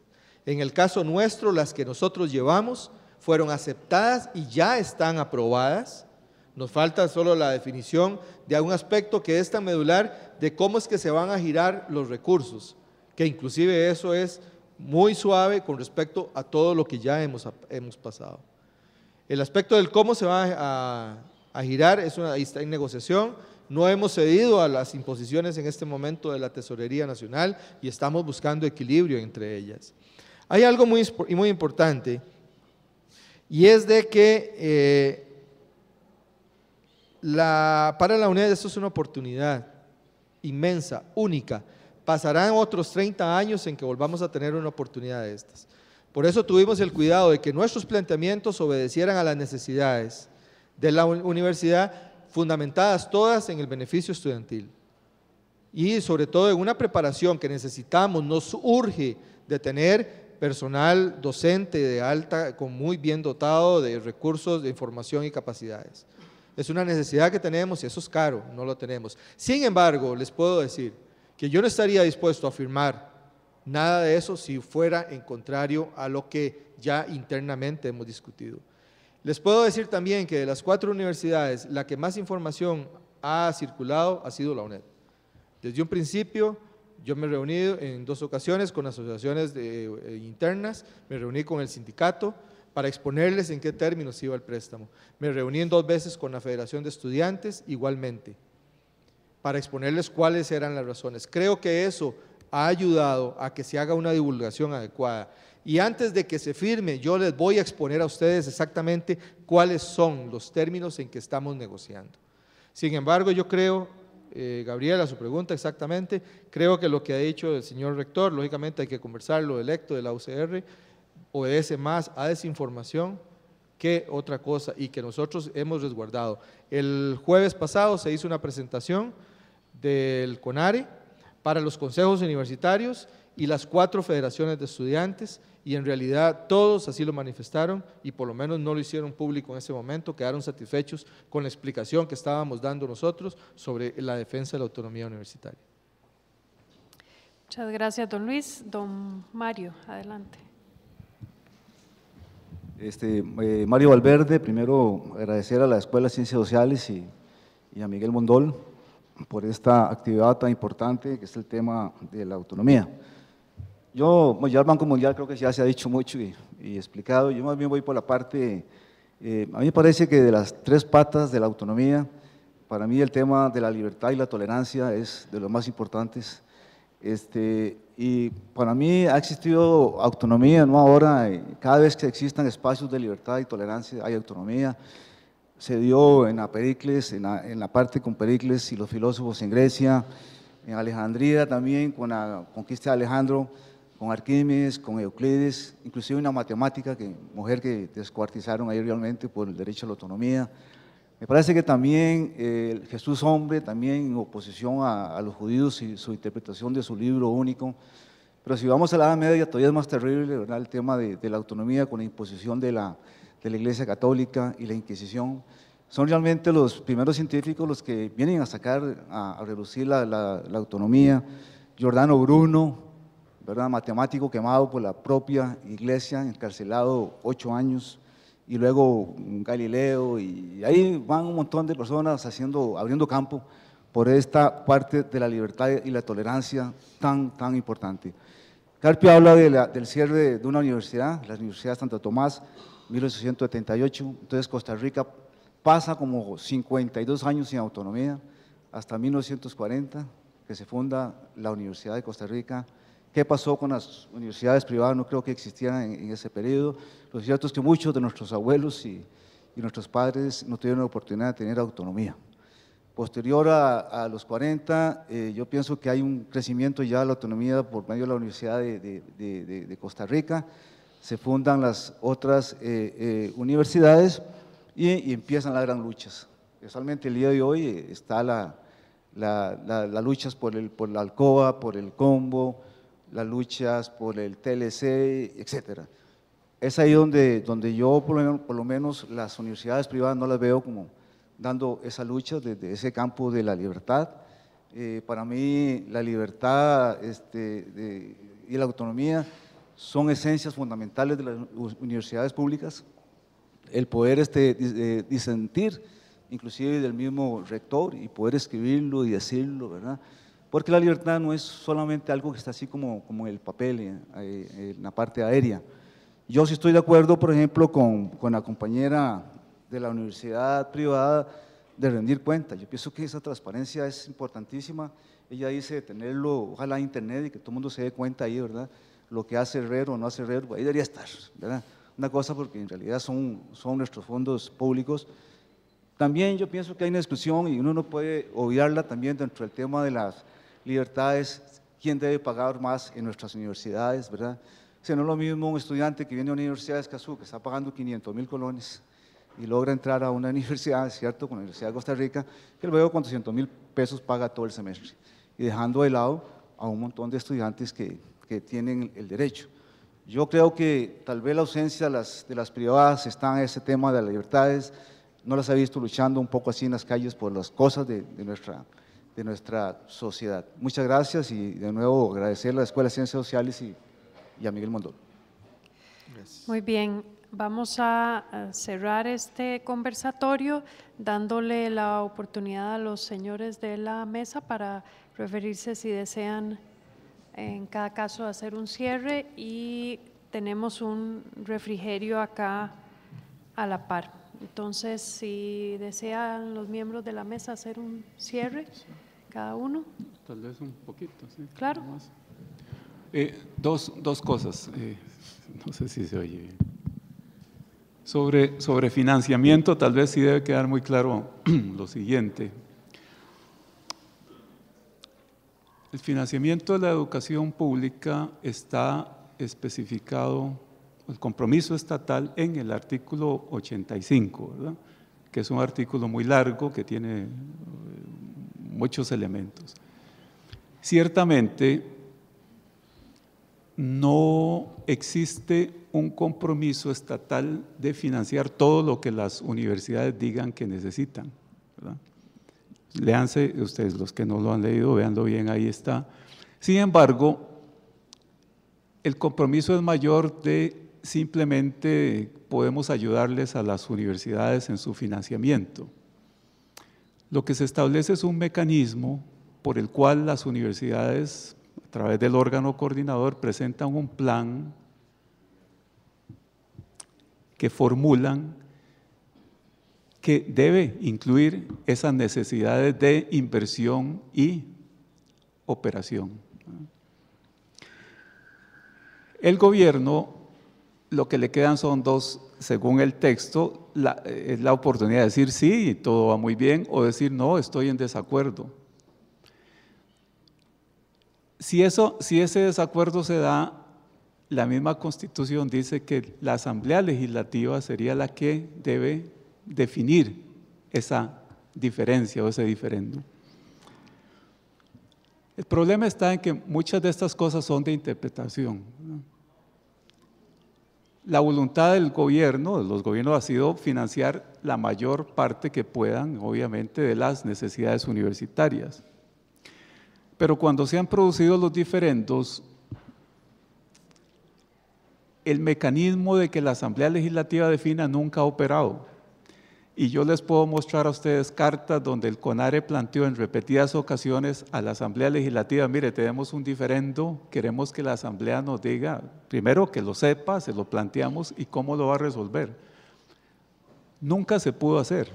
En el caso nuestro, las que nosotros llevamos fueron aceptadas y ya están aprobadas. Nos falta solo la definición de algún aspecto que es tan medular de cómo es que se van a girar los recursos, que inclusive eso es muy suave con respecto a todo lo que ya hemos, pasado. El aspecto del cómo se va a, girar es una, está en negociación. No hemos cedido a las imposiciones en este momento de la Tesorería Nacional y estamos buscando equilibrio entre ellas. Hay algo muy, importante y es de que eh, la, para la UNED esto es una oportunidad inmensa, única, pasarán otros 30 años en que volvamos a tener una oportunidad de estas. Por eso tuvimos el cuidado de que nuestros planteamientos obedecieran a las necesidades de la universidad, fundamentadas todas en el beneficio estudiantil. Y sobre todo en una preparación que necesitamos, nos urge de tener personal docente de alta, con muy bien dotado de recursos, de información y capacidades. Es una necesidad que tenemos y eso es caro, no lo tenemos. Sin embargo, les puedo decir, que yo no estaría dispuesto a firmar nada de eso si fuera en contrario a lo que ya internamente hemos discutido. Les puedo decir también que de las cuatro universidades, la que más información ha circulado ha sido la UNED. Desde un principio, yo me he reunido en dos ocasiones con asociaciones eh, internas, me reuní con el sindicato para exponerles en qué términos iba el préstamo. Me reuní en dos veces con la Federación de Estudiantes igualmente para exponerles cuáles eran las razones. Creo que eso ha ayudado a que se haga una divulgación adecuada. Y antes de que se firme, yo les voy a exponer a ustedes exactamente cuáles son los términos en que estamos negociando. Sin embargo, yo creo, eh, Gabriela, su pregunta exactamente, creo que lo que ha dicho el señor rector, lógicamente hay que conversar, conversarlo, electo de la UCR, obedece más a desinformación qué otra cosa y que nosotros hemos resguardado. El jueves pasado se hizo una presentación del CONARE para los consejos universitarios y las cuatro federaciones de estudiantes y en realidad todos así lo manifestaron y por lo menos no lo hicieron público en ese momento, quedaron satisfechos con la explicación que estábamos dando nosotros sobre la defensa de la autonomía universitaria. Muchas gracias, don Luis. Don Mario, adelante. Este, eh, Mario Valverde, primero agradecer a la Escuela de Ciencias Sociales y, a Miguel Mondol por esta actividad tan importante que es el tema de la autonomía. Yo, ya el Banco Mundial creo que ya se ha dicho mucho y, explicado, yo más bien voy por la parte, eh, a mí me parece que de las tres patas de la autonomía, para mí el tema de la libertad y la tolerancia es de los más importantes este, y para mí ha existido autonomía, ¿no? Ahora, cada vez que existan espacios de libertad y tolerancia, hay autonomía. Se dio en en la, parte con Pericles y los filósofos en Grecia, en Alejandría también, con la conquista de Alejandro, con Arquímedes, con Euclides, inclusive una matemática, que, mujer que descuartizaron ahí realmente por el derecho a la autonomía. Me parece que también eh, Jesús hombre, también en oposición a, los judíos y su interpretación de su libro único, pero si vamos a la Edad Media todavía es más terrible el tema de, la autonomía con la imposición de la, Iglesia Católica y la Inquisición son realmente los primeros científicos los que vienen a sacar, a, reducir la, la, autonomía. Giordano Bruno, ¿verdad? matemático quemado por la propia iglesia, encarcelado ocho años y luego Galileo, y ahí van un montón de personas haciendo, abriendo campo por esta parte de la libertad y la tolerancia tan, tan importante. Carpio habla del cierre de una universidad, la Universidad de Santo Tomás, 1878, entonces Costa Rica pasa como 52 años sin autonomía, hasta 1940, que se funda la Universidad de Costa Rica, qué pasó con las universidades privadas, no creo que existieran en, ese periodo. Lo cierto es que muchos de nuestros abuelos y, nuestros padres no tuvieron la oportunidad de tener autonomía. Posterior a, los 40, eh, yo pienso que hay un crecimiento ya de la autonomía por medio de la Universidad de, Costa Rica, se fundan las otras eh, eh, universidades y, empiezan las gran luchas. Especialmente el día de hoy está la, la, las luchas por, el, por la alcoba, por el combo, las luchas por el TLC, etc. Es ahí donde, donde yo, por lo, menos, las universidades privadas no las veo como dando esa lucha desde ese campo de la libertad. Eh, para mí, la libertad este, y la autonomía son esencias fundamentales de las universidades públicas. El poder este, eh, disentir, inclusive del mismo rector, y poder escribirlo y decirlo, ¿verdad? Porque la libertad no es solamente algo que está así como, como el papel, eh, eh, en la parte aérea. Yo sí estoy de acuerdo, por ejemplo, con, la compañera de la universidad privada de rendir cuentas. Yo pienso que esa transparencia es importantísima. Ella dice tenerlo, ojalá en internet y que todo el mundo se dé cuenta ahí, ¿verdad? Lo que hace RER o no hace RER, pues ahí debería estar, ¿verdad? Una cosa porque en realidad son, son nuestros fondos públicos. También yo pienso que hay una exclusión y uno no puede obviarla también dentro del tema de las libertades, quién debe pagar más en nuestras universidades, ¿verdad? O no es lo mismo un estudiante que viene a una universidad de Escazú, que está pagando 500 mil colones y logra entrar a una universidad, ¿cierto?, con la Universidad de Costa Rica, que luego con 200 mil pesos paga todo el semestre, y dejando de lado a un montón de estudiantes que, tienen el derecho. Yo creo que tal vez la ausencia de las, privadas está en ese tema de las libertades, no las ha visto luchando un poco así en las calles por las cosas de nuestra de nuestra sociedad. Muchas gracias y de nuevo agradecer a la Escuela de Ciencias Sociales y, a Miguel Mondón. Muy bien, vamos a cerrar este conversatorio dándole la oportunidad a los señores de la mesa para referirse si desean en cada caso hacer un cierre y tenemos un refrigerio acá a la par. Entonces, si desean los miembros de la mesa hacer un cierre cada uno. Tal vez un poquito, sí. Claro. Eh, dos, dos, cosas, eh, no sé si se oye bien. Sobre, sobre financiamiento, tal vez sí debe quedar muy claro lo siguiente. El financiamiento de la educación pública está especificado, el compromiso estatal, en el artículo 85, ¿verdad? que es un artículo muy largo que tiene eh, muchos elementos. Ciertamente, no existe un compromiso estatal de financiar todo lo que las universidades digan que necesitan. Leanse ustedes, los que no lo han leído, véanlo bien, ahí está. Sin embargo, el compromiso es mayor de simplemente podemos ayudarles a las universidades en su financiamiento lo que se establece es un mecanismo por el cual las universidades, a través del órgano coordinador, presentan un plan que formulan que debe incluir esas necesidades de inversión y operación. El gobierno lo que le quedan son dos, según el texto, eh, es la oportunidad de decir sí, y todo va muy bien, o decir no, estoy en desacuerdo. Si, eso, si ese desacuerdo se da, la misma constitución dice que la Asamblea Legislativa sería la que debe definir esa diferencia o ese diferendo. El problema está en que muchas de estas cosas son de interpretación. La voluntad del gobierno, de los gobiernos, ha sido financiar la mayor parte que puedan, obviamente, de las necesidades universitarias. Pero cuando se han producido los diferentes, el mecanismo de que la Asamblea Legislativa defina nunca ha operado. Y yo les puedo mostrar a ustedes cartas donde el CONARE planteó en repetidas ocasiones a la Asamblea Legislativa, mire, tenemos un diferendo, queremos que la Asamblea nos diga, primero que lo sepa, se lo planteamos y cómo lo va a resolver. Nunca se pudo hacer,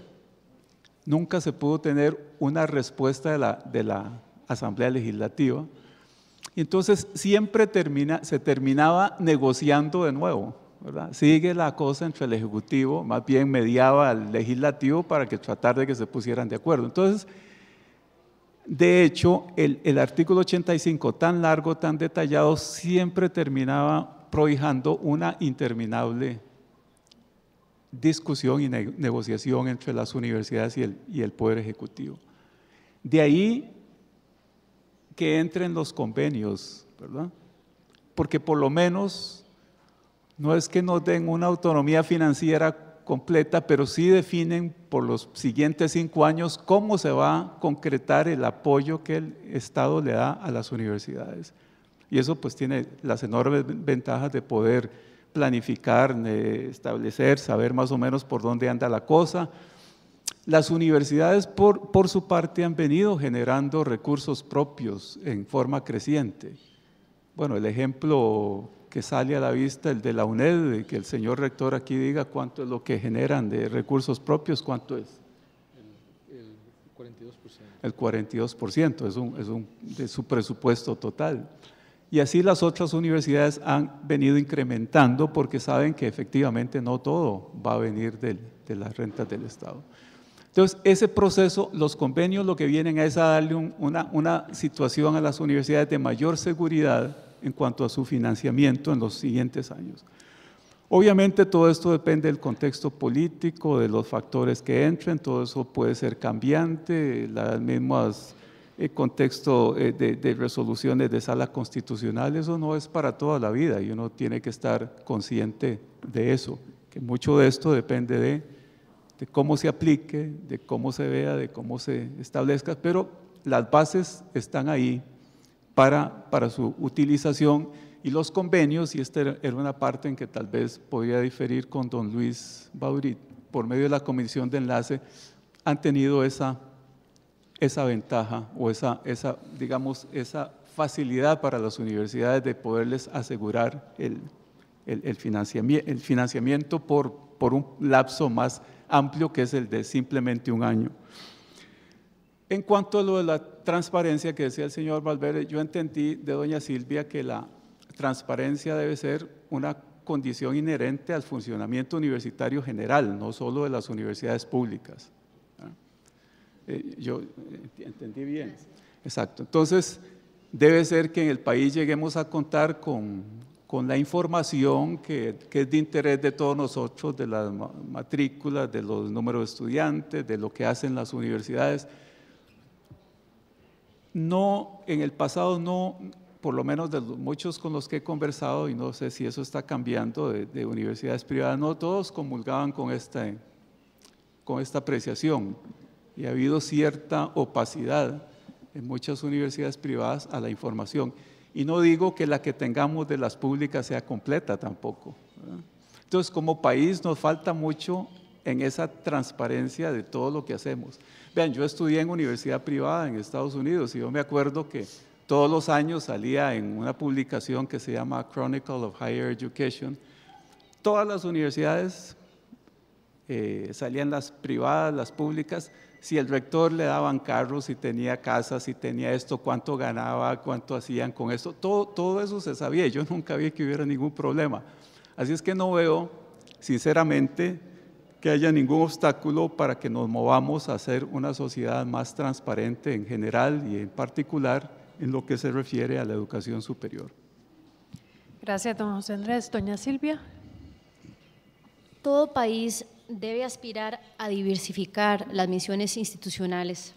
nunca se pudo tener una respuesta de la, Asamblea Legislativa. entonces siempre se terminaba negociando de nuevo. Sigue la cosa entre el Ejecutivo, más bien mediaba al Legislativo para que tratar de que se pusieran de acuerdo. Entonces, de hecho, el, artículo 85, tan largo, tan detallado, siempre terminaba prohijando una interminable discusión y negociación entre las universidades y el, y el Poder Ejecutivo. De ahí que entren los convenios, ¿verdad? Porque por lo menos no es que no den una autonomía financiera completa, pero sí definen por los siguientes cinco años cómo se va a concretar el apoyo que el Estado le da a las universidades. Y eso pues tiene las enormes ventajas de poder planificar, establecer, saber más o menos por dónde anda la cosa. Las universidades por, por su parte han venido generando recursos propios en forma creciente. Bueno, el ejemplo que sale a la vista, el de la UNED, que el señor rector aquí diga cuánto es lo que generan de recursos propios, cuánto es. El, 42%. El 42%, es, un, es de su presupuesto total. Y así las otras universidades han venido incrementando porque saben que efectivamente no todo va a venir de las rentas del Estado. Entonces, ese proceso, los convenios lo que vienen es a darle una, una situación a las universidades de mayor seguridad, en cuanto a su financiamiento en los siguientes años. Obviamente todo esto depende del contexto político, de los factores que entren, todo eso puede ser cambiante, las mismas el eh, contexto eh, de, resoluciones de salas constitucionales, eso no es para toda la vida y uno tiene que estar consciente de eso, que mucho de esto depende de, de cómo se aplique, de cómo se vea, de cómo se establezca, pero las bases están ahí para, su utilización y los convenios, y esta era una parte en que tal vez podía diferir con don Luis Baurit, por medio de la comisión de enlace, han tenido esa, esa ventaja o esa, esa, digamos, esa facilidad para las universidades de poderles asegurar el, el, financiamiento, el financiamiento por, por un lapso más amplio que es el de simplemente un año. En cuanto a lo de la transparencia que decía el señor Valverde, yo entendí de doña Silvia que la transparencia debe ser una condición inherente al funcionamiento universitario general, no solo de las universidades públicas. ¿Ah? Eh, yo entendí bien. Exacto. Entonces, debe ser que en el país lleguemos a contar con, con la información que, que, es de interés de todos nosotros, de las matrículas, de los números de estudiantes, de lo que hacen las universidades no, en el pasado no, por lo menos de muchos con los que he conversado, y no sé si eso está cambiando de, universidades privadas, no todos comulgaban con esta, con esta apreciación. Y ha habido cierta opacidad en muchas universidades privadas a la información. Y no digo que la que tengamos de las públicas sea completa tampoco. Entonces, como país nos falta mucho en esa transparencia de todo lo que hacemos. Vean, yo estudié en universidad privada en Estados Unidos y yo me acuerdo que todos los años salía en una publicación que se llama Chronicle of Higher Education. Todas las universidades eh, salían las privadas, las públicas, si el rector le daban carros, si tenía casas, si tenía esto, cuánto ganaba, cuánto hacían con esto, todo, todo eso se sabía. Yo nunca vi que hubiera ningún problema. Así es que no veo, sinceramente, que haya ningún obstáculo para que nos movamos a ser una sociedad más transparente en general y en particular en lo que se refiere a la educación superior. Gracias, don José Andrés. Doña Silvia. Todo país debe aspirar a diversificar las misiones institucionales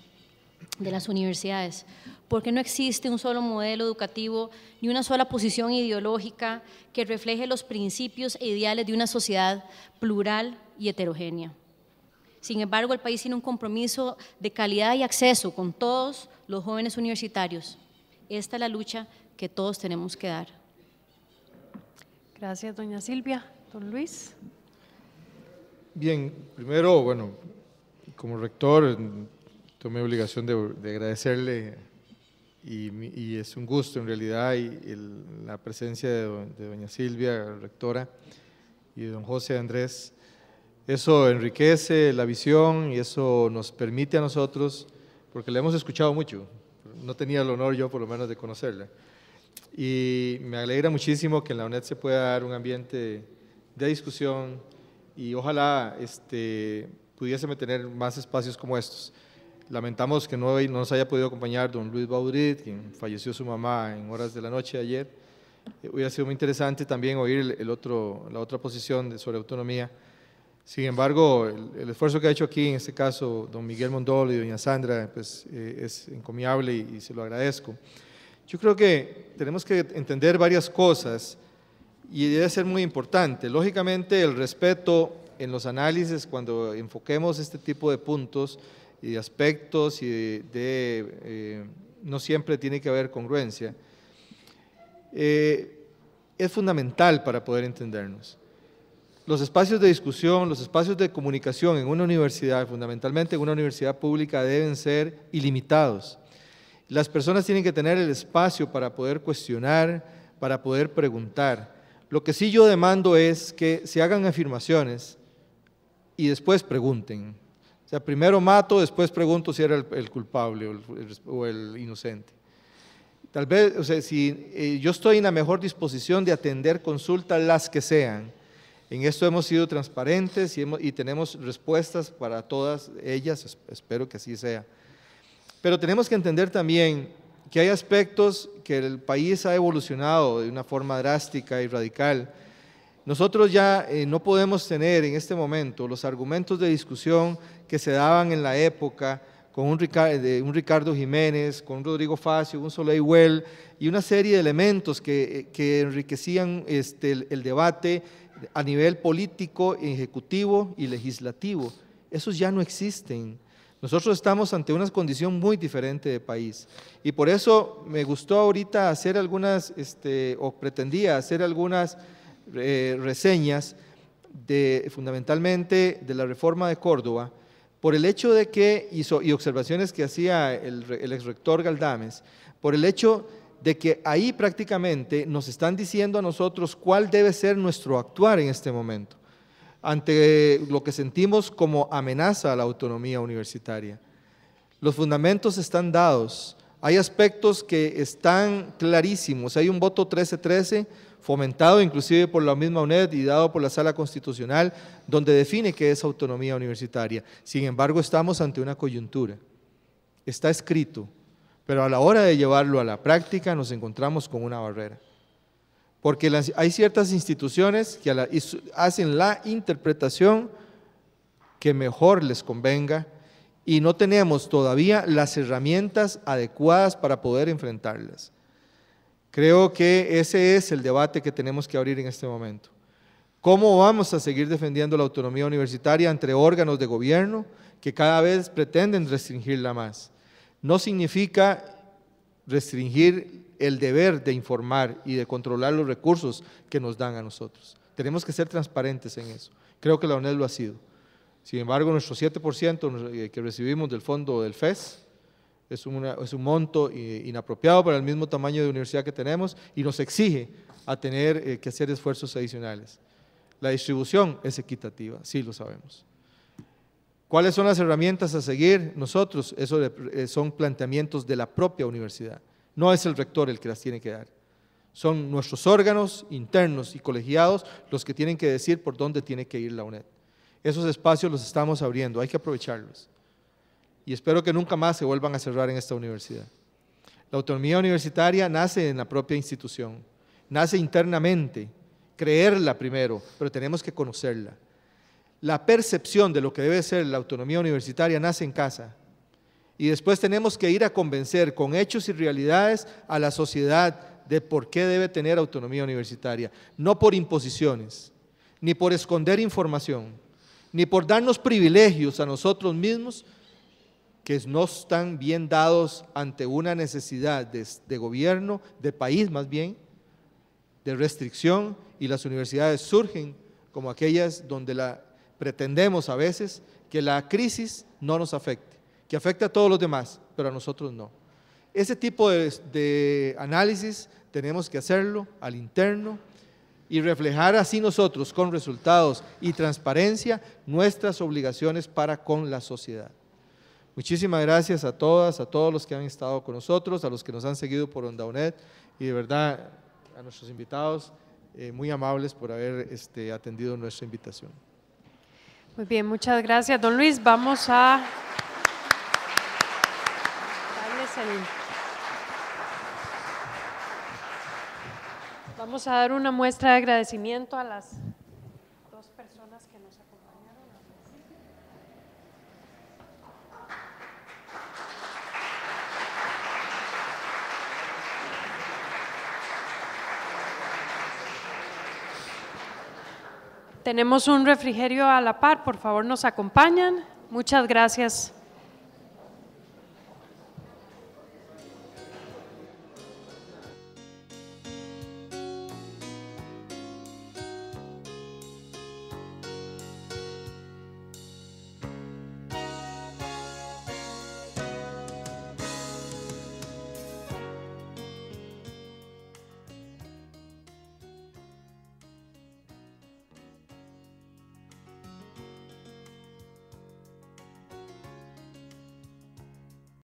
de las universidades porque no existe un solo modelo educativo ni una sola posición ideológica que refleje los principios e ideales de una sociedad plural y heterogénea. Sin embargo, el país tiene un compromiso de calidad y acceso con todos los jóvenes universitarios. Esta es la lucha que todos tenemos que dar. Gracias, doña Silvia. Don Luis. Bien, primero, bueno, como rector, tomé obligación de, de agradecerle y, es un gusto en realidad y la presencia de, doña Silvia, rectora, y de don José Andrés. Eso enriquece la visión y eso nos permite a nosotros, porque la hemos escuchado mucho, no tenía el honor yo por lo menos de conocerla. Y me alegra muchísimo que en la UNED se pueda dar un ambiente de discusión y ojalá este, pudiésemos tener más espacios como estos. Lamentamos que no, nos haya podido acompañar don Luis Baudrit, quien falleció su mamá en horas de la noche de ayer. Eh, hubiera sido muy interesante también oír el otro, la otra posición sobre autonomía. Sin embargo, el, esfuerzo que ha hecho aquí, en este caso, don Miguel Mondolo y doña Sandra, pues eh, es encomiable y, y, se lo agradezco. Yo creo que tenemos que entender varias cosas y debe ser muy importante. Lógicamente, el respeto en los análisis, cuando enfoquemos este tipo de puntos, y de aspectos y de... Eh, no siempre tiene que haber congruencia. Eh, es fundamental para poder entendernos. Los espacios de discusión, los espacios de comunicación en una universidad, fundamentalmente en una universidad pública, deben ser ilimitados. Las personas tienen que tener el espacio para poder cuestionar, para poder preguntar. Lo que sí yo demando es que se hagan afirmaciones y después pregunten. O sea, primero mato, después pregunto si era el, culpable o el, inocente. Tal vez, o sea, si eh, yo estoy en la mejor disposición de atender consultas, las que sean. En esto hemos sido transparentes y, tenemos respuestas para todas ellas, espero que así sea. Pero tenemos que entender también que hay aspectos que el país ha evolucionado de una forma drástica y radical. Nosotros ya eh, no podemos tener en este momento los argumentos de discusión que se daban en la época, con un Ricardo, un Ricardo Jiménez, con Rodrigo Facio, un Soleil Well, y una serie de elementos que, eh, enriquecían este, el, debate a nivel político, ejecutivo y legislativo. Esos ya no existen. Nosotros estamos ante una condición muy diferente de país. Y por eso me gustó ahorita hacer algunas, este, o pretendía hacer algunas eh, reseñas de, fundamentalmente de la reforma de Córdoba, por el hecho de que hizo, y observaciones que hacía el, ex rector Galdames, por el hecho de que ahí prácticamente nos están diciendo a nosotros cuál debe ser nuestro actuar en este momento, ante lo que sentimos como amenaza a la autonomía universitaria. Los fundamentos están dados, hay aspectos que están clarísimos, hay un voto 1313 fomentado inclusive por la misma UNED y dado por la Sala Constitucional, donde define qué es autonomía universitaria. Sin embargo, estamos ante una coyuntura. Está escrito, pero a la hora de llevarlo a la práctica nos encontramos con una barrera. Porque hay ciertas instituciones que hacen la interpretación que mejor les convenga y no tenemos todavía las herramientas adecuadas para poder enfrentarlas. Creo que ese es el debate que tenemos que abrir en este momento. ¿Cómo vamos a seguir defendiendo la autonomía universitaria entre órganos de gobierno que cada vez pretenden restringirla más? No significa restringir el deber de informar y de controlar los recursos que nos dan a nosotros. Tenemos que ser transparentes en eso. Creo que la UNED lo ha sido. Sin embargo, nuestro 7% eh, que recibimos del fondo del FES es, un monto eh, inapropiado para el mismo tamaño de universidad que tenemos y nos exige a tener eh, que hacer esfuerzos adicionales. La distribución es equitativa, sí lo sabemos. ¿Cuáles son las herramientas a seguir? Nosotros, eso eh, son planteamientos de la propia universidad. No es el rector el que las tiene que dar. Son nuestros órganos internos y colegiados los que tienen que decir por dónde tiene que ir la UNED. Esos espacios los estamos abriendo, hay que aprovecharlos y espero que nunca más se vuelvan a cerrar en esta universidad. La autonomía universitaria nace en la propia institución, nace internamente, creerla primero, pero tenemos que conocerla. La percepción de lo que debe ser la autonomía universitaria nace en casa y después tenemos que ir a convencer con hechos y realidades a la sociedad de por qué debe tener autonomía universitaria, no por imposiciones, ni por esconder información, ni por darnos privilegios a nosotros mismos, que no están bien dados ante una necesidad de, gobierno, de país más bien, de restricción, y las universidades surgen como aquellas donde la, pretendemos a veces que la crisis no nos afecte, que afecte a todos los demás, pero a nosotros no. Ese tipo de análisis tenemos que hacerlo al interno y reflejar así nosotros con resultados y transparencia nuestras obligaciones para con la sociedad. Muchísimas gracias a todas, a todos los que han estado con nosotros, a los que nos han seguido por Ondaunet y de verdad a nuestros invitados, eh, muy amables por haber este, atendido nuestra invitación. Muy bien, muchas gracias, don Luis. Vamos a Vamos a dar una muestra de agradecimiento a las Tenemos un refrigerio a la par, por favor nos acompañan. Muchas gracias.